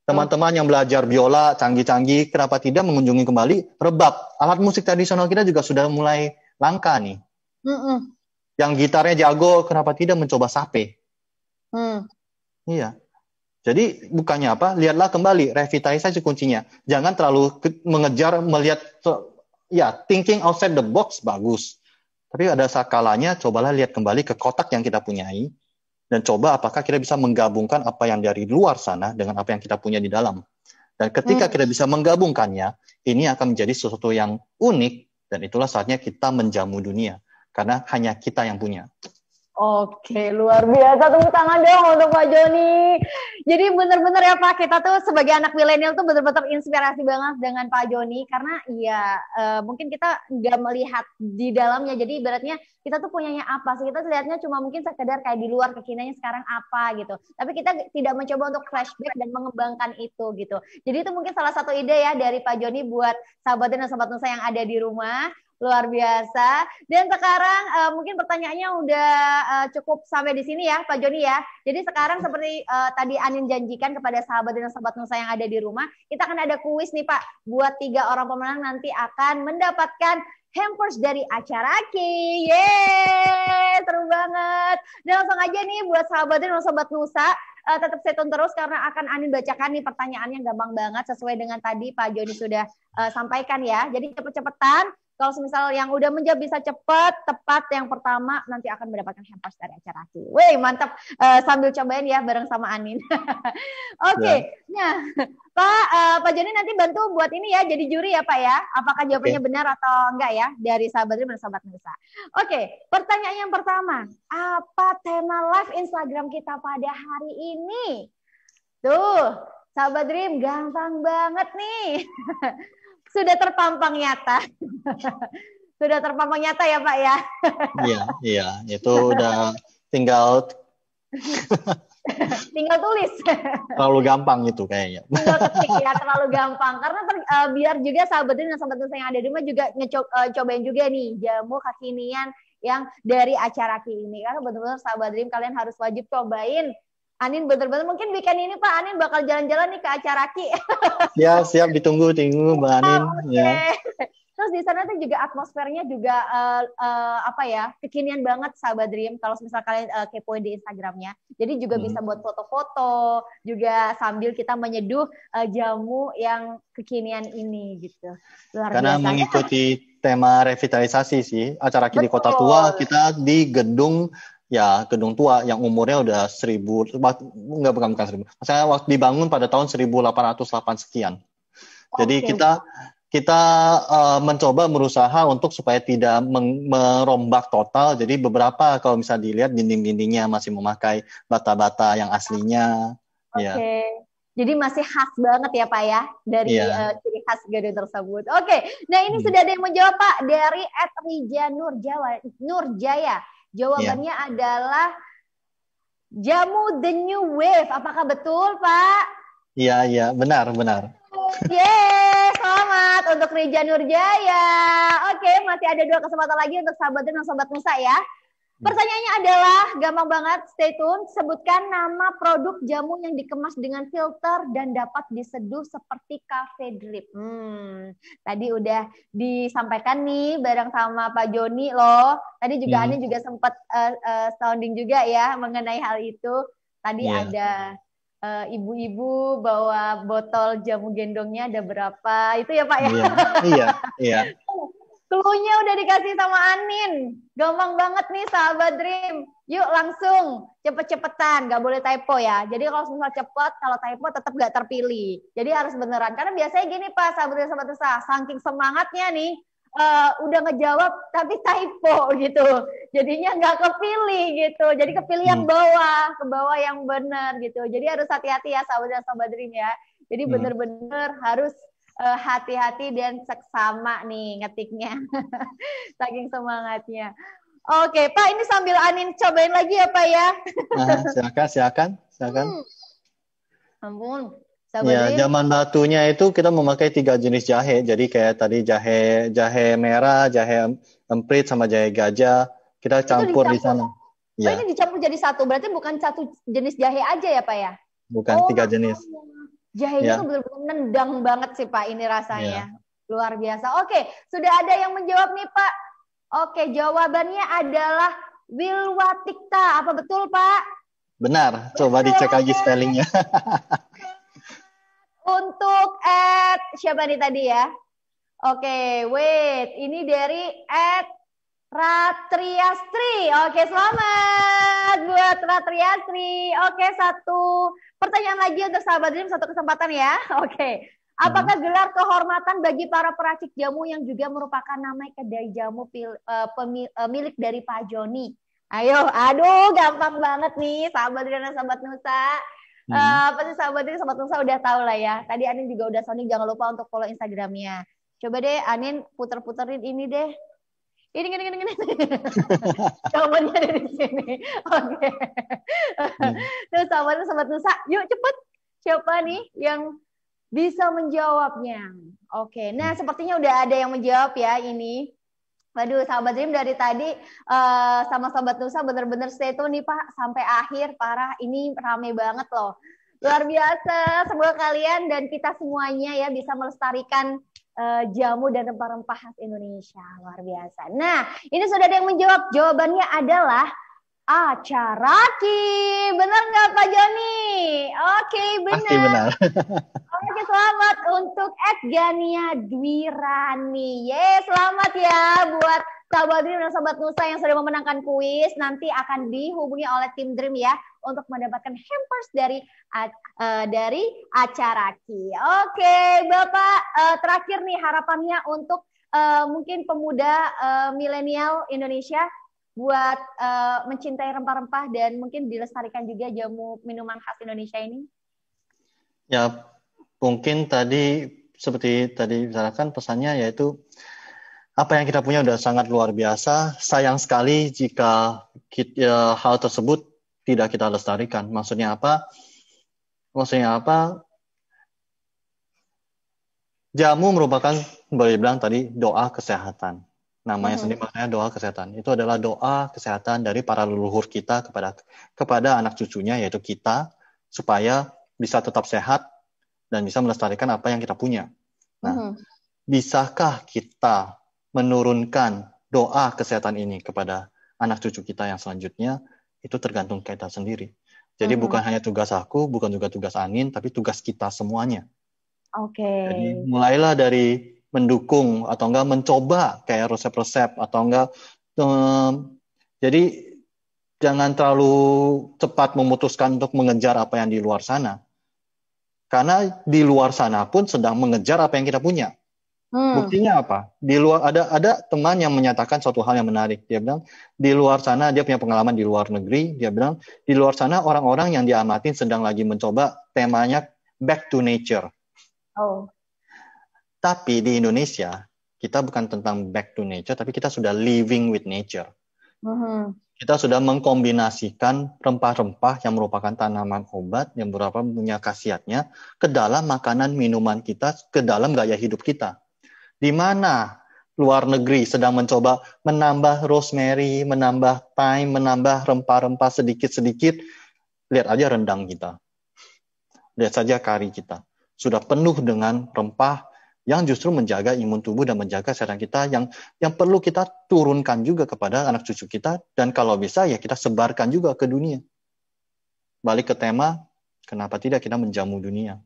Teman-teman yang belajar biola canggih-canggih, kenapa tidak mengunjungi kembali rebab? Alat musik tradisional kita juga sudah mulai langka nih. Mm-mm. Yang gitarnya jago, kenapa tidak mencoba sape? Mm. Iya. Jadi bukannya apa? Lihatlah kembali revitalisasi kuncinya. Jangan terlalu mengejar melihat ya thinking outside the box bagus. Tapi ada sakalanya cobalah lihat kembali ke kotak yang kita punyai dan coba apakah kita bisa menggabungkan apa yang dari luar sana dengan apa yang kita punya di dalam. Dan ketika hmm. kita bisa menggabungkannya, ini akan menjadi sesuatu yang unik dan itulah saatnya kita menjamu dunia karena hanya kita yang punya. Oke, luar biasa. Tepuk tangan dong untuk Pak Joni. Jadi benar-benar ya Pak, kita tuh sebagai anak milenial tuh benar-benar inspirasi banget dengan Pak Joni. Karena ya uh, mungkin kita nggak melihat di dalamnya. Jadi ibaratnya kita tuh punyanya apa sih. Kita lihatnya cuma mungkin sekedar kayak di luar kekinanya sekarang apa gitu. Tapi kita tidak mencoba untuk flashback dan mengembangkan itu gitu. Jadi itu mungkin salah satu ide ya dari Pak Joni buat sahabat dan sahabat Nusa yang ada di rumah luar biasa. Dan sekarang uh, mungkin pertanyaannya udah uh, cukup sampai di sini ya, Pak Joni ya. Jadi sekarang iya. seperti uh, tadi Anin janjikan kepada sahabat dan sahabat Nusa yang ada di rumah, kita akan ada kuis nih Pak, buat tiga orang pemenang nanti akan mendapatkan hampers dari acara Ki. Yeay, seru banget. Dan langsung aja nih buat sahabat dan sahabat Nusa, uh, tetap stay tune terus karena akan Anin bacakan nih pertanyaannya gampang banget sesuai dengan tadi Pak Joni sudah uh, sampaikan ya. Jadi cepet-cepetan kalau semisal yang udah menjawab bisa cepat, tepat yang pertama nanti akan mendapatkan hampers dari acara aku. Wih, mantap. Uh, eh, sambil cobain ya bareng sama Anin. [laughs] Oke. okay. Ya. Nah, Pak uh, Pak Joni nanti bantu buat ini ya jadi juri ya Pak ya. Apakah jawabannya okay. benar atau enggak ya dari sahabat dan sahabat Nusa. Oke, okay. pertanyaan yang pertama, apa tema live Instagram kita pada hari ini? Tuh, sahabat Dream gampang banget nih. [laughs] sudah terpampang nyata. [laughs] sudah terpampang nyata ya Pak ya. Iya, iya, itu udah tinggal [laughs] tinggal tulis. Terlalu gampang itu kayaknya. Tinggal ketik ya, terlalu gampang. Karena ter, uh, biar juga sahabat dan sahabat saya yang ada di rumah juga ngecobain eh, uh, juga nih jamu kekinian yang dari acara ini. Karena benar-benar sahabat dream kalian harus wajib cobain Anin bener-bener mungkin weekend ini Pak Anin bakal jalan-jalan nih ke acara Ki. Ya [laughs] siap ditunggu, tunggu Mbak Anin. Oh, ah, okay. ya. Terus di sana tuh juga atmosfernya juga uh, uh, apa ya kekinian banget sahabat Dream. Kalau misal kalian uh, kepoin di Instagramnya, jadi juga hmm. bisa buat foto-foto, juga sambil kita menyeduh uh, jamu yang kekinian ini gitu. Luar Karena biasanya. mengikuti tema revitalisasi sih acara Ki di Kota Tua kita di gedung ya gedung tua yang umurnya udah seribu nggak bukan bukan seribu Saya waktu dibangun pada tahun 1808 sekian. Jadi okay. kita kita uh, mencoba berusaha untuk supaya tidak merombak total. Jadi beberapa kalau bisa dilihat dinding-dindingnya masih memakai bata-bata yang aslinya. Okay. ya Jadi masih khas banget ya Pak ya dari yeah. Iya. uh, ciri khas gedung tersebut. Oke, okay. nah ini hmm. sudah ada yang menjawab Pak dari Ed Jawa Nur Nurjaya. Jawabannya yeah. adalah jamu the new wave. Apakah betul, Pak? Iya, iya, benar, benar. Yes, selamat untuk Rija Nurjaya. Oke, masih ada dua kesempatan lagi untuk sahabat dan sobat Musa ya. Hmm. Pertanyaannya adalah gampang banget, stay tune. Sebutkan nama produk jamu yang dikemas dengan filter dan dapat diseduh seperti cafe drip. Hmm, tadi udah disampaikan nih bareng sama Pak Joni loh. Tadi juga hmm. Ani juga sempat uh, uh, sounding juga ya mengenai hal itu. Tadi yeah. ada eh, ibu-ibu uh, bawa botol jamu gendongnya ada berapa? Itu ya Pak ya. iya. iya. iya. [laughs] Cluenya udah dikasih sama Anin. Gampang banget nih sahabat Dream. Yuk langsung cepet-cepetan, Gak boleh typo ya. Jadi kalau misal cepet, kalau typo tetap gak terpilih. Jadi harus beneran. Karena biasanya gini Pak, sahabat Dream sahabat Desa, saking semangatnya nih, uh, udah ngejawab tapi typo gitu. Jadinya gak kepilih gitu. Jadi kepilih yang hmm. bawah, ke bawah yang bener gitu. Jadi harus hati-hati ya sahabat sahabat Dream ya. Jadi hmm. bener-bener harus Eh, hati-hati dan seksama nih ngetiknya. [laughs] Saking semangatnya. Oke, Pak, ini sambil Anin cobain lagi ya, Pak ya. nah, silakan, silakan, silakan. Hmm. Ampun. Sabar Ya, zaman batunya itu kita memakai tiga jenis jahe. Jadi kayak tadi jahe jahe merah, jahe emprit sama jahe gajah. Kita campur di sana. Oh, ya. ini dicampur jadi satu. Berarti bukan satu jenis jahe aja ya, Pak ya? Bukan oh, tiga jenis. Jahe yeah. tuh benar-benar nendang banget sih Pak ini rasanya. Yeah. Luar biasa. Oke, sudah ada yang menjawab nih Pak. Oke, jawabannya adalah Wilwatikta. Apa betul Pak? Benar. Coba betul. dicek lagi spellingnya. [laughs] Untuk at siapa nih tadi ya? Oke, wait. Ini dari at Ratriastri. Oke, selamat banget buat tri, Oke, satu pertanyaan lagi untuk sahabat Dream satu kesempatan ya. [laughs] Oke. Apakah hmm. gelar kehormatan bagi para peracik jamu yang juga merupakan nama kedai jamu pil, uh, e, pemil, uh, e, milik dari Pak Joni? Ayo, aduh gampang banget nih sahabat Dream dan sahabat Nusa. E, hmm. Uh, pasti sahabat Dream sahabat Nusa udah tahu lah ya. Tadi Anin juga udah sounding jangan lupa untuk follow Instagramnya. Coba deh Anin puter-puterin ini deh ini gini gini gini [laughs] jawabannya dari sini oke okay. hmm. [laughs] terus sahabat sahabat nusa yuk cepet siapa nih yang bisa menjawabnya oke okay. nah hmm. sepertinya udah ada yang menjawab ya ini Waduh, sahabat Dream dari tadi uh, sama sahabat Nusa bener-bener stay tune nih Pak sampai akhir parah ini rame banget loh. Luar biasa, semoga kalian dan kita semuanya ya bisa melestarikan uh, jamu dan rempah-rempah khas Indonesia. Luar biasa. Nah, ini sudah ada yang menjawab. Jawabannya adalah Acaraki. Benar nggak Pak Joni? Oke, benar. Pasti benar. [laughs] Oke, selamat untuk Edgania Dwirani. Yes, selamat ya buat sahabat Dream dan sahabat Nusa yang sudah memenangkan kuis nanti akan dihubungi oleh tim Dream ya untuk mendapatkan hampers dari uh, dari acara Ki. Oke, Bapak uh, terakhir nih harapannya untuk uh, mungkin pemuda uh, milenial Indonesia buat uh, mencintai rempah-rempah dan mungkin dilestarikan juga jamu minuman khas Indonesia ini? Ya, mungkin tadi seperti tadi misalkan pesannya yaitu apa yang kita punya sudah sangat luar biasa. Sayang sekali jika kita, ya, hal tersebut tidak kita lestarikan. Maksudnya apa? Maksudnya apa? Jamu merupakan boleh bilang tadi doa kesehatan. Namanya hmm. sendiri maknanya doa kesehatan. Itu adalah doa kesehatan dari para leluhur kita kepada kepada anak cucunya yaitu kita supaya bisa tetap sehat dan bisa melestarikan apa yang kita punya. Nah, hmm. bisakah kita menurunkan doa kesehatan ini kepada anak cucu kita yang selanjutnya itu tergantung kita sendiri. Jadi hmm. bukan hanya tugas aku, bukan juga tugas Anin, tapi tugas kita semuanya. Oke. Okay. mulailah dari mendukung atau enggak mencoba kayak resep-resep atau enggak. Um, jadi jangan terlalu cepat memutuskan untuk mengejar apa yang di luar sana. Karena di luar sana pun sedang mengejar apa yang kita punya. Hmm. Buktinya apa? Di luar ada ada teman yang menyatakan suatu hal yang menarik. Dia bilang di luar sana dia punya pengalaman di luar negeri. Dia bilang di luar sana orang-orang yang diamatin sedang lagi mencoba temanya back to nature. Oh. Tapi di Indonesia kita bukan tentang back to nature, tapi kita sudah living with nature. Hmm. Kita sudah mengkombinasikan rempah-rempah yang merupakan tanaman obat yang beberapa punya khasiatnya ke dalam makanan minuman kita, ke dalam gaya hidup kita di mana luar negeri sedang mencoba menambah rosemary, menambah thyme, menambah rempah-rempah sedikit-sedikit, lihat aja rendang kita. Lihat saja kari kita. Sudah penuh dengan rempah yang justru menjaga imun tubuh dan menjaga sarang kita yang yang perlu kita turunkan juga kepada anak cucu kita dan kalau bisa ya kita sebarkan juga ke dunia. Balik ke tema, kenapa tidak kita menjamu dunia?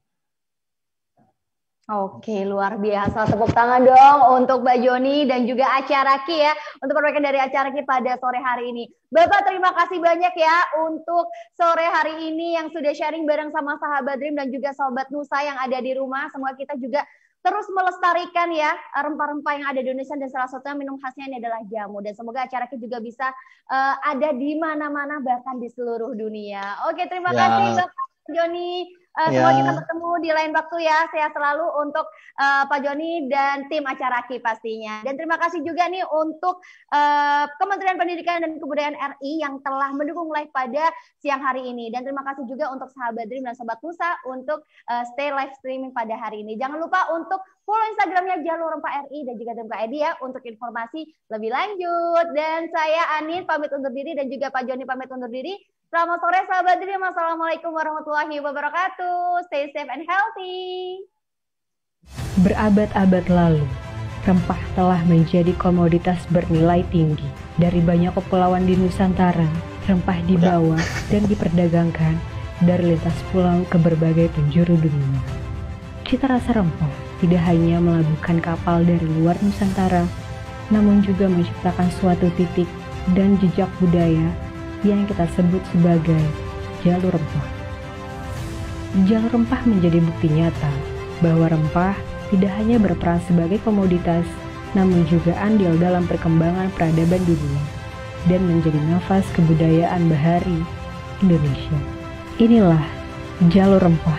Oke, luar biasa. Tepuk tangan dong untuk Mbak Joni dan juga acara Ki ya. Untuk perbaikan dari acara Ki pada sore hari ini. Bapak terima kasih banyak ya untuk sore hari ini yang sudah sharing bareng sama sahabat Dream dan juga sobat Nusa yang ada di rumah. Semoga kita juga terus melestarikan ya rempah-rempah yang ada di Indonesia dan salah satunya minum khasnya ini adalah jamu dan semoga acara Ki juga bisa uh, ada di mana-mana bahkan di seluruh dunia. Oke, terima ya. kasih Bapak Joni Uh, eh, yeah. Semoga kita bertemu di lain waktu ya. saya selalu untuk uh, Pak Joni dan tim acara Ki pastinya. Dan terima kasih juga nih untuk uh, Kementerian Pendidikan dan Kebudayaan RI yang telah mendukung live pada siang hari ini. Dan terima kasih juga untuk sahabat Dream dan sahabat Nusa untuk uh, stay live streaming pada hari ini. Jangan lupa untuk follow Instagramnya Jalur Rempa RI dan juga Demka Edi ya untuk informasi lebih lanjut. Dan saya Anin pamit undur diri dan juga Pak Joni pamit undur diri. Selamat sore sahabat Dream. Assalamualaikum warahmatullahi wabarakatuh. Stay safe and healthy. Berabad-abad lalu, rempah telah menjadi komoditas bernilai tinggi. Dari banyak kepulauan di Nusantara, rempah dibawa dan diperdagangkan dari lintas pulau ke berbagai penjuru dunia. Cita rasa rempah tidak hanya melabuhkan kapal dari luar Nusantara, namun juga menciptakan suatu titik dan jejak budaya yang kita sebut sebagai jalur rempah. Jalur rempah menjadi bukti nyata bahwa rempah tidak hanya berperan sebagai komoditas, namun juga andil dalam perkembangan peradaban dunia dan menjadi nafas kebudayaan bahari Indonesia. Inilah jalur rempah,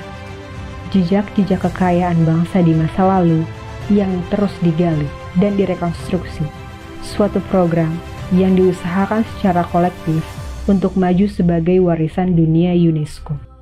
jejak-jejak kekayaan bangsa di masa lalu yang terus digali dan direkonstruksi, suatu program yang diusahakan secara kolektif untuk maju sebagai warisan dunia UNESCO.